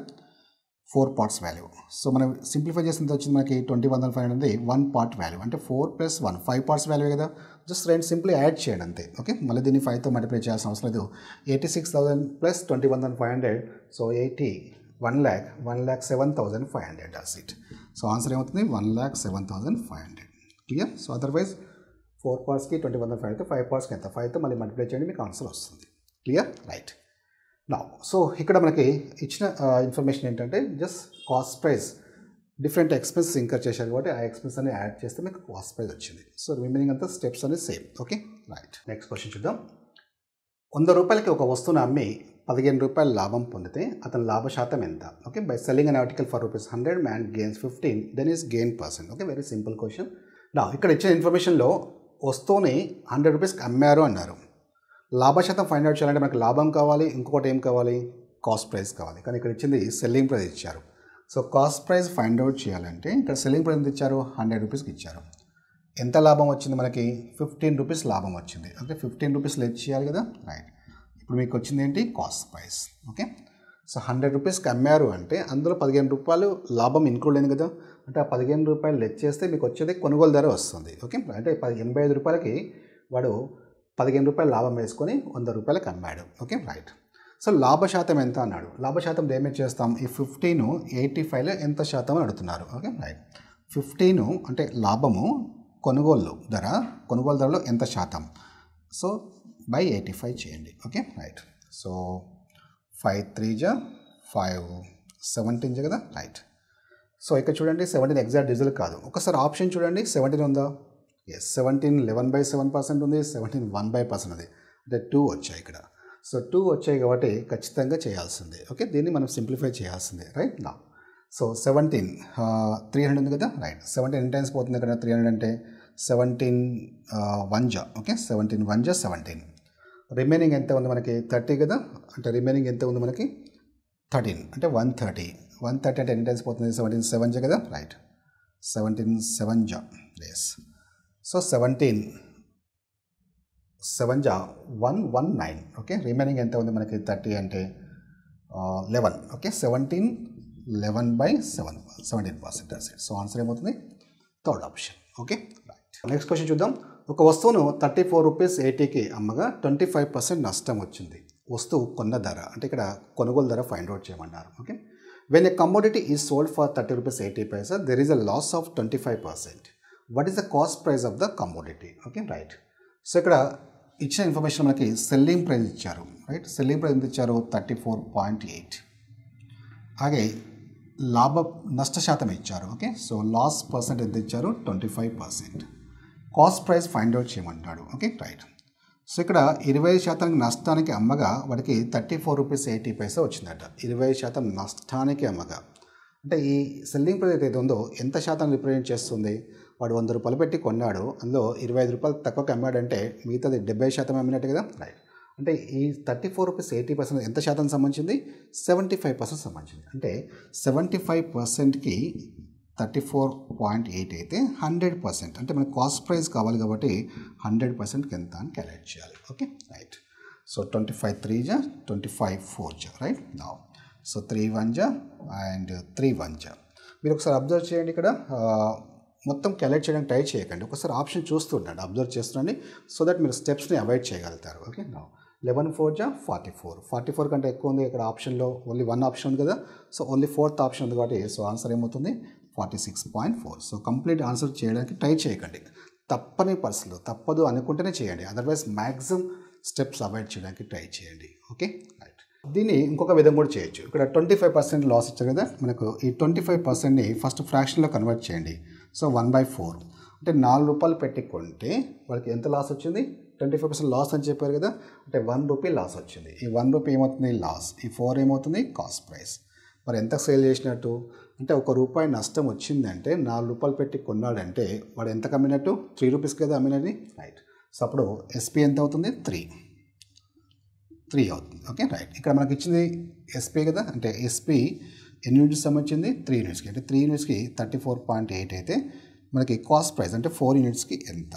ఫోర్ పార్ట్స్ వాల్యూ సో మనం సింప్లిఫై చేసినంత వచ్చింది మనకి ట్వంటీ వన్ ఫైవ్ అనేది వన్ పార్ట్ వాల్యూ అంటే four plus one five parts value కదా జస్ట్ రెండు సింప్లీ యాడ్ చేయండి అంతే ఓకే మళ్ళీ దీన్ని ఫైవ్తో మల్టిప్లై చేయాల్సిన అవసరం లేదు eighty six thousand plus twenty one thousand five hundred so eighty one lakh one lakh seven thousand five hundred ఆ ఇట్ సో ఆన్సర్ ఏమవుతుంది one lakh seven thousand five hundred clear so otherwise four పార్ట్స్కి twenty one five అయితే five పార్ట్స్కి ఎంత ఫైవ్తో మళ్ళీ multiply చేయండి మీకు ఆన్సర్ వస్తుంది క్లియర్ రైట్ నా సో ఇక్కడ మనకి ఇచ్చిన ఇన్ఫర్మేషన్ ఏంటంటే just cost price different expenses incur చేశారు కాబట్టి ఆ ఎక్స్పెన్స్ అన్ని యాడ్ చేస్తే మీకు కాస్ట్ ప్రైస్ వచ్చింది సో రిమైనింగ్ అంతా స్టెప్స్ అనేది same okay right next question చూద్దాం వంద రూపాయలకి ఒక వస్తువును అమ్మి పదిహేను రూపాయల లాభం పొందితే అతని లాభ శాతం ఎంత okay by selling an article for rupees hundred man gains fifteen then is gain percent okay very simple question నా ఇక్కడ ఇచ్చిన ఇన్ఫర్మేషన్లో వస్తువుని హండ్రెడ్ రూపీస్కి అమ్మారు అన్నారు లాభశాతం ఫైండ్ అవుట్ చేయాలంటే మనకు లాభం కావాలి ఇంకొకటి ఏం కావాలి కాస్ట్ ప్రైస్ కావాలి కానీ ఇక్కడ ఇచ్చింది సెల్లింగ్ ప్రైస్ ఇచ్చారు so cost price find out చేయాలంటే ఇక్కడ సెల్లింగ్ ప్రైస్ ఎంత ఇచ్చారు హండ్రెడ్ రూపీస్కి ఇచ్చారు ఎంత లాభం వచ్చింది మనకి ఫిఫ్టీన్ రూపీస్ లాభం వచ్చింది అంటే ఫిఫ్టీన్ రూపీస్ లెచ్ చేయాలి కదా రైట్ ఇప్పుడు మీకు వచ్చింది ఏంటి cost price okay so hundred రూపీస్కి అమ్మారు అంటే అందులో పదిహేను రూపాయలు లాభం ఇంక్లూడ్ అయింది కదా అంటే ఆ పదిహేను రూపాయలు లెచ్ చేస్తే మీకు వచ్చేది కొనుగోలు ధర వస్తుంది ఓకే అంటే పది ఎనభై ఐదు రూపాయలకి వాడు పదిహేను రూపాయలు లాభం వేసుకొని వంద రూపాయలకి అమ్మాడు ఓకే రైట్ సో లాభ శాతం ఎంత అన్నాడు లాభ శాతం డేమేజ్ చేస్తాం ఈ ఫిఫ్టీను ఎయిటీ ఫైవ్లో ఎంత శాతం అడుగుతున్నారు ఓకే రైట్ ఫిఫ్టీను అంటే లాభము కొనుగోలు ధర కొనుగోలు ధరలో ఎంత శాతం సో బై ఎయిటీ ఫైవ్ చేయండి okay right so five three జా ఫైవ్ సెవెంటీన్ కదా రైట్ సో ఇక్కడ చూడండి సెవెంటీన్ ఎగ్జాక్ట్ డిజిల్ కాదు ఒకసారి ఆప్షన్ చూడండి సెవెంటీన్ ఉందా yes seventeen eleven by seven percent ఉంది సెవెంటీన్ వన్ బై పర్సెంట్ ఉంది అంటే టూ వచ్చాయి ఇక్కడ సో టూ వచ్చాయి కాబట్టి ఖచ్చితంగా చేయాల్సిందే ఓకే దీన్ని మనం సింప్లిఫై చేయాల్సిందే రైట్ నా సో సెవెంటీన్ త్రీ హండ్రెడ్ ఉంది కదా రైట్ సెవెంటీన్ ఎన్ని టైమ్స్ పోతుంది ఇక్కడ త్రీ హండ్రెడ్ అంటే సెవెంటీన్ వన్ జా ఓకే సెవెంటీన్ వన్ జా సెవెంటీన్ రిమైనింగ్ ఎంత ఉంది మనకి థర్టీ కదా అంటే రిమైనింగ్ ఎంత ఉంది మనకి థర్టీన్ అంటే వన్ థర్టీ వన్ థర్టీ అంటే ఎన్ని టైమ్స్ పోతుంది సెవెంటీన్ సెవెన్ జా కదా రైట్ సెవెంటీన్ సెవెన్ జా ఎస్ సో సెవెంటీన్ సెవెన్ జా one one nine okay remaining ఎంత ఉంది మనకి థర్టీ అంటే eleven okay seventeen eleven by seven seventeen percent so answer ఏమవుతుంది third option okay right next question చూద్దాం ఒక వస్తువును థర్టీ ఫోర్ రూపీస్ ఎయిటీకి అమ్మగా ట్వంటీ ఫైవ్ పర్సెంట్ నష్టం వచ్చింది వస్తువు కొన్న ధర అంటే ఇక్కడ కొనుగోలు ధర ఫైండ్ అవుట్ చేయమన్నారు okay When a commodity is sold for 30 rupees 80 paisa, uh is of twenty five percent What is the cost price of the commodity okay right so ఇక్కడ ఇచ్చిన ఇన్ఫర్మేషన్ మనకి సెల్లింగ్ ప్రైస్ ఇచ్చారు right selling price ఎంత ఇచ్చారు thirty four point eight అలాగే లాభ నష్ట శాతం ఇచ్చారు ఓకే సో లాస్ పర్సెంట్ ఎంత ఇచ్చారు twenty five percent cost price find out చేయమంటాడు ఓకే రైట్ సో ఇక్కడ ఇరవై శాతానికి నష్టానికి అమ్మగా వాడికి thirty four rupees eighty paisa వచ్చిందట ఇరవై శాతం నష్టానికి అమ్మగా అంటే ఈ సెల్లింగ్ ప్రైస్ ఏదైతే ఉందో ఎంత శాతం రిప్రజెంట్ చేస్తుంది వాడు వంద రూపాయలు పెట్టి కొన్నాడు అందులో ఇరవై ఐదు రూపాయలు తక్కువకి అమ్మాడంటే మిగతాది డెబ్బై శాతం అమ్మినట్టు కదా రైట్ అంటే ఈ thirty four rupees eighty percent ఎంత శాతం సంబంధించింది సెవెంటీ ఫైవ్ పర్సెంట్ సంబంధించింది అంటే సెవెంటీ ఫైవ్ పర్సెంట్కి థర్టీ ఫోర్ పాయింట్ ఎయిట్ అయితే హండ్రెడ్ పర్సెంట్ అంటే మనకు కాస్ట్ ప్రైస్ కావాలి కాబట్టి హండ్రెడ్ పర్సెంట్కి ఎంత అని క్యాలిక్యులేట్ చేయాలి okay right so twenty five three జా ట్వంటీ ఫైవ్ ఫోర్ జా రైట్ నా సో త్రీ వన్ జా అండ్ త్రీ వన్ జా మీరు ఒకసారి అబ్జర్వ్ చేయండి ఇక్కడ uh, మొత్తం క్యాలిక్యులేట్ చేయడానికి ట్రై చేయకండి ఒకసారి ఆప్షన్ చూస్తూ ఉండండి అబ్జర్వ్ చేస్తుండండి సో దట్ మీరు స్టెప్స్ని అవాయిడ్ చేయగలుగుతారు ఓకే నా లెవెన్ ఫోర్ జా ఫార్టీ ఫోర్ ఫార్టీ ఫోర్ కంటే ఎక్కువ ఉంది ఇక్కడ ఆప్షన్లో ఓన్లీ వన్ ఆప్షన్ ఉంది కదా సో ఓన్లీ ఫోర్త్ ఆప్షన్ ఉంది కాబట్టి సో ఆన్సర్ ఏమవుతుంది forty six point four so complete answer చేయడానికి ట్రై చేయకండి తప్పని పర్సన్లు తప్పదు అనుకుంటేనే చేయండి అదర్వైజ్ మ్యాక్సిమం స్టెప్స్ అవాయిడ్ చేయడానికి ట్రై చేయండి ఓకే రైట్ దీన్ని ఇంకొక విధంగా కూడా చేయొచ్చు ఇక్కడ ట్వంటీ ఫైవ్ పర్సెంట్ లాస్ ఇచ్చారు కదా మనకు ఈ ట్వంటీ ఫైవ్ పర్సెంట్ని ఫస్ట్ ఫ్రాక్షన్లో కన్వర్ట్ చేయండి సో వన్ బై ఫోర్ అంటే నాలుగు రూపాయలు పెట్టి కొంటే వాళ్ళకి ఎంత లాస్ వచ్చింది ట్వంటీ ఫైవ్ పర్సెంట్ లాస్ అని చెప్పారు కదా అంటే వన్ రూపీ లాస్ వచ్చింది ఈ వన్ రూపీ ఏమవుతుంది లాస్ ఈ ఫోర్ ఏమవుతుంది కాస్ట్ ప్రైస్ మరి ఎంత సేల్ చేసినట్టు అంటే ఒక రూపాయి నష్టం వచ్చిందంటే నాలుగు రూపాయలు పెట్టి కొన్నాడంటే వాడు ఎంత అమ్మినట్టు త్రీ రూపీస్ కదా అమ్మినది రైట్ సో అప్పుడు ఎస్పీ ఎంత అవుతుంది త్రీ త్రీ అవుతుంది ఓకే రైట్ ఇక్కడ మనకి ఇచ్చింది ఎస్పీ కదా అంటే ఎస్పీ ఎన్ని యూనిట్స్ సంబంధించింది త్రీ యూనిట్స్కి అంటే త్రీ యూనిట్స్కి థర్టీ ఫోర్ పాయింట్ ఎయిట్ అయితే మనకి కాస్ట్ ప్రైస్ అంటే ఫోర్ యూనిట్స్కి ఎంత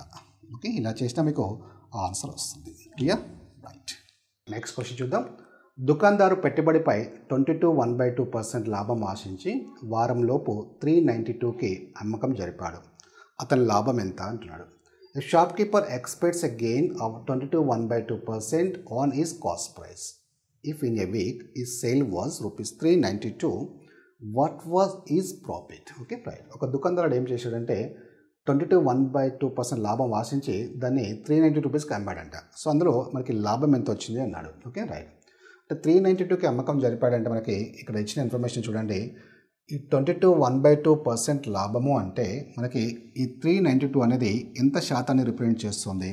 ఓకే ఇలా చేసినా మీకు ఆన్సర్ వస్తుంది క్లియర్ రైట్ నెక్స్ట్ క్వశ్చన్ చూద్దాం దుకాందారు పెట్టుబడిపై twenty two one by two percent లాభం ఆశించి వారంలోపు త్రీ నైంటీ టూకి అమ్మకం జరిపాడు అతని లాభం ఎంత అంటున్నాడు shopkeeper expects a gain of twenty two one by two percent on his cost price if in a week his sale was rupees three ninety two what was his profit okay right ఒక దుకాణదారుడు ఏం చేశాడంటే twenty two one by two percent లాభం ఆశించి దాన్ని three ninety రూపీస్కి అమ్మాడంట so అందులో మనకి లాభం ఎంత వచ్చింది అన్నాడు ఓకే రైట్ అంటే త్రీ నైంటీ టూకి అమ్మకం జరిపాడంటే మనకి ఇక్కడ ఇచ్చిన ఇన్ఫర్మేషన్ చూడండి ఈ twenty two one by two percent లాభము అంటే మనకి ఈ త్రీ నైంటీ టూ అనేది ఎంత శాతాన్ని రిప్రజెంట్ చేస్తుంది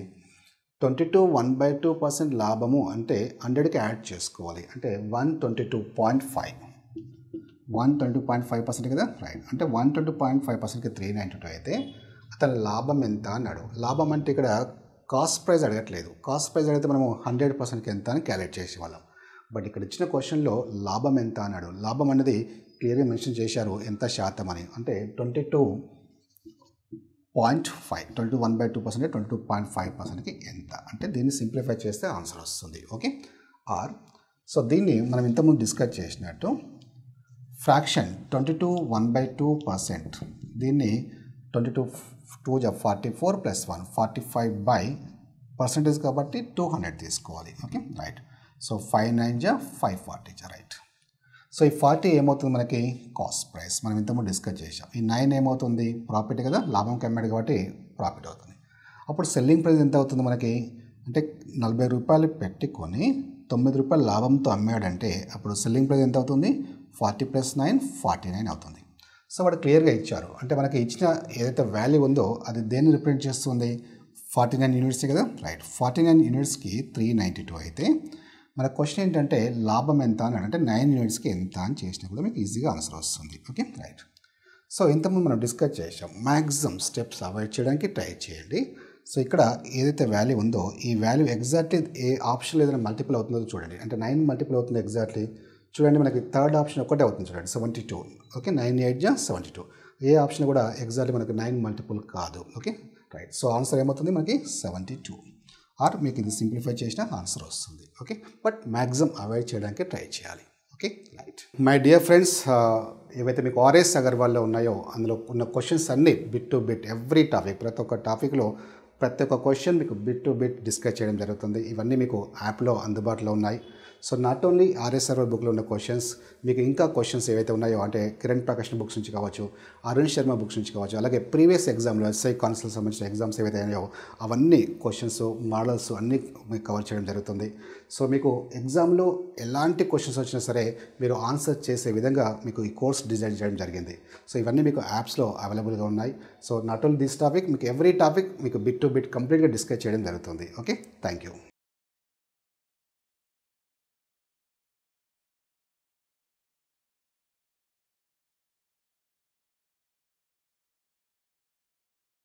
twenty two one by two percent లాభము అంటే హండ్రెడ్కి యాడ్ చేసుకోవాలి అంటే one twenty two point five one twenty point five percent కదా రైట్ అంటే వన్ ట్వంటీ పాయింట్ ఫైవ్ పర్సెంట్కి త్రీ నైంటీ టూ అయితే అతని లాభం ఎంత అన్నాడు లాభం అంటే ఇక్కడ కాస్ట్ ప్రైస్ అడగట్లేదు కాస్ట్ ప్రైస్ అడిగితే మనము హండ్రెడ్ పర్సెంట్కి ఎంత అని క్యాలిక్యులేట్ చేసేవాళ్ళం బట్ ఇక్కడ ఇచ్చిన క్వశ్చన్లో లాభం ఎంత అన్నాడు లాభం అన్నది క్లియర్గా మెన్షన్ చేశారు ఎంత శాతం అని అంటే twenty two point five twenty one by two percent twenty two point five పర్సెంట్కి ఎంత అంటే దీన్ని సింప్లిఫై చేస్తే ఆన్సర్ వస్తుంది ఓకే ఆర్ సో దీన్ని మనం ఇంతకుముందు డిస్కస్ చేసినట్టు fraction twenty two one by two percent దీన్ని ట్వంటీ టూ టూ జ forty four plus one forty five by percentage కాబట్టి టూ హండ్రెడ్ తీసుకోవాలి okay right so five nine జా ఫైవ్ ఫార్టీ జా రైట్ సో ఈ ఫార్టీ ఏమవుతుంది మనకి కాస్ట్ ప్రైస్ మనం ఇంతకుముందు డిస్కస్ చేసాం ఈ నైన్ ఏమవుతుంది ప్రాఫిట్ కదా లాభం కమ్మాడు కాబట్టి ప్రాఫిట్ అవుతుంది అప్పుడు సెల్లింగ్ ప్రైస్ ఎంత అవుతుంది మనకి అంటే నలభై రూపాయలు పెట్టుకొని తొమ్మిది రూపాయలు లాభంతో అమ్మాడంటే అప్పుడు సెల్లింగ్ ప్రైస్ ఎంత అవుతుంది forty plus nine forty nine అవుతుంది సో వాడు క్లియర్గా ఇచ్చారు అంటే మనకి ఇచ్చిన ఏదైతే వాల్యూ ఉందో అది దేన్ని రిప్రజెంట్ చేస్తుంది ఫార్టీ నైన్ యూనిట్స్ కదా రైట్ ఫార్టీ నైన్ యూనిట్స్కి త్రీ నైంటీ టూ అయితే మన క్వశ్చన్ ఏంటంటే లాభం ఎంత అని అంటే నైన్ యూనిట్స్కి ఎంత అని చేసినా కూడా మీకు ఈజీగా ఆన్సర్ వస్తుంది ఓకే రైట్ సో ఇంతకుముందు మనం డిస్కస్ చేసాం మ్యాక్సిమం స్టెప్స్ అవాయిడ్ చేయడానికి ట్రై చేయండి సో ఇక్కడ ఏదైతే వాల్యూ ఉందో ఈ వాల్యూ ఎగ్జాక్ట్లీ ఏ ఆప్షన్ ఏదైనా మల్టిపుల్ అవుతుందో చూడండి అంటే నైన్ మల్టిపుల్ అవుతుంది ఎగ్జాక్ట్లీ చూడండి మనకి థర్డ్ ఆప్షన్ ఒకటే అవుతుంది చూడండి seventy two okay nine eight జా సెవెంటీ టూ ఏ ఆప్షన్ కూడా ఎగ్జాక్ట్లీ మనకి నైన్ మల్టిపుల్ కాదు ఓకే రైట్ సో ఆన్సర్ ఏమవుతుంది మనకి సెవెంటీ టూ ఆర్ మీకు ఇది సింప్లిఫై చేసిన ఆన్సర్ వస్తుంది ఓకే బట్ మ్యాక్సిమం అవాయిడ్ చేయడానికి ట్రై చేయాలి okay right my dear friends ఏవైతే మీకు ఆర్ఎస్ అగర్వాల్లో ఉన్నాయో అందులో ఉన్న క్వశ్చన్స్ అన్నీ bit to bit every topic ప్రతి ఒక్క టాపిక్లో ప్రతి ఒక్క క్వశ్చన్ మీకు బిట్ టు బిట్ డిస్కస్ చేయడం జరుగుతుంది ఇవన్నీ మీకు యాప్లో అందుబాటులో ఉన్నాయి సో నాట్ ఓన్లీ ఆర్ఎస్ సర్వర్ బుక్లో ఉన్న క్వశ్చన్స్ మీకు ఇంకా క్వశ్చన్స్ ఏవైతే ఉన్నాయో అంటే కిరణ్ ప్రకాష్ బుక్స్ నుంచి కావచ్చు అరుణ్ శర్మ బుక్స్ నుంచి కావచ్చు అలాగే ప్రీవియస్ ఎగ్జామ్లో ఎస్ఐ కాన్సల్ సంబంధించిన ఎగ్జామ్స్ ఏవైతే ఉన్నాయో అవన్నీ క్వశ్చన్స్ మోడల్స్ అన్నీ మీకు కవర్ చేయడం జరుగుతుంది సో మీకు ఎగ్జామ్లో ఎలాంటి క్వశ్చన్స్ వచ్చినా సరే మీరు ఆన్సర్ చేసే విధంగా మీకు ఈ కోర్స్ డిజైన్ చేయడం జరిగింది సో ఇవన్నీ మీకు యాప్స్లో అవైలబుల్గా ఉన్నాయి so not only this topic మీకు ఎవ్రీ టాపిక్ మీకు బిట్ టు బిట్ కంప్లీట్గా డిస్కస్ చేయడం జరుగుతుంది ఓకే థ్యాంక్ యూ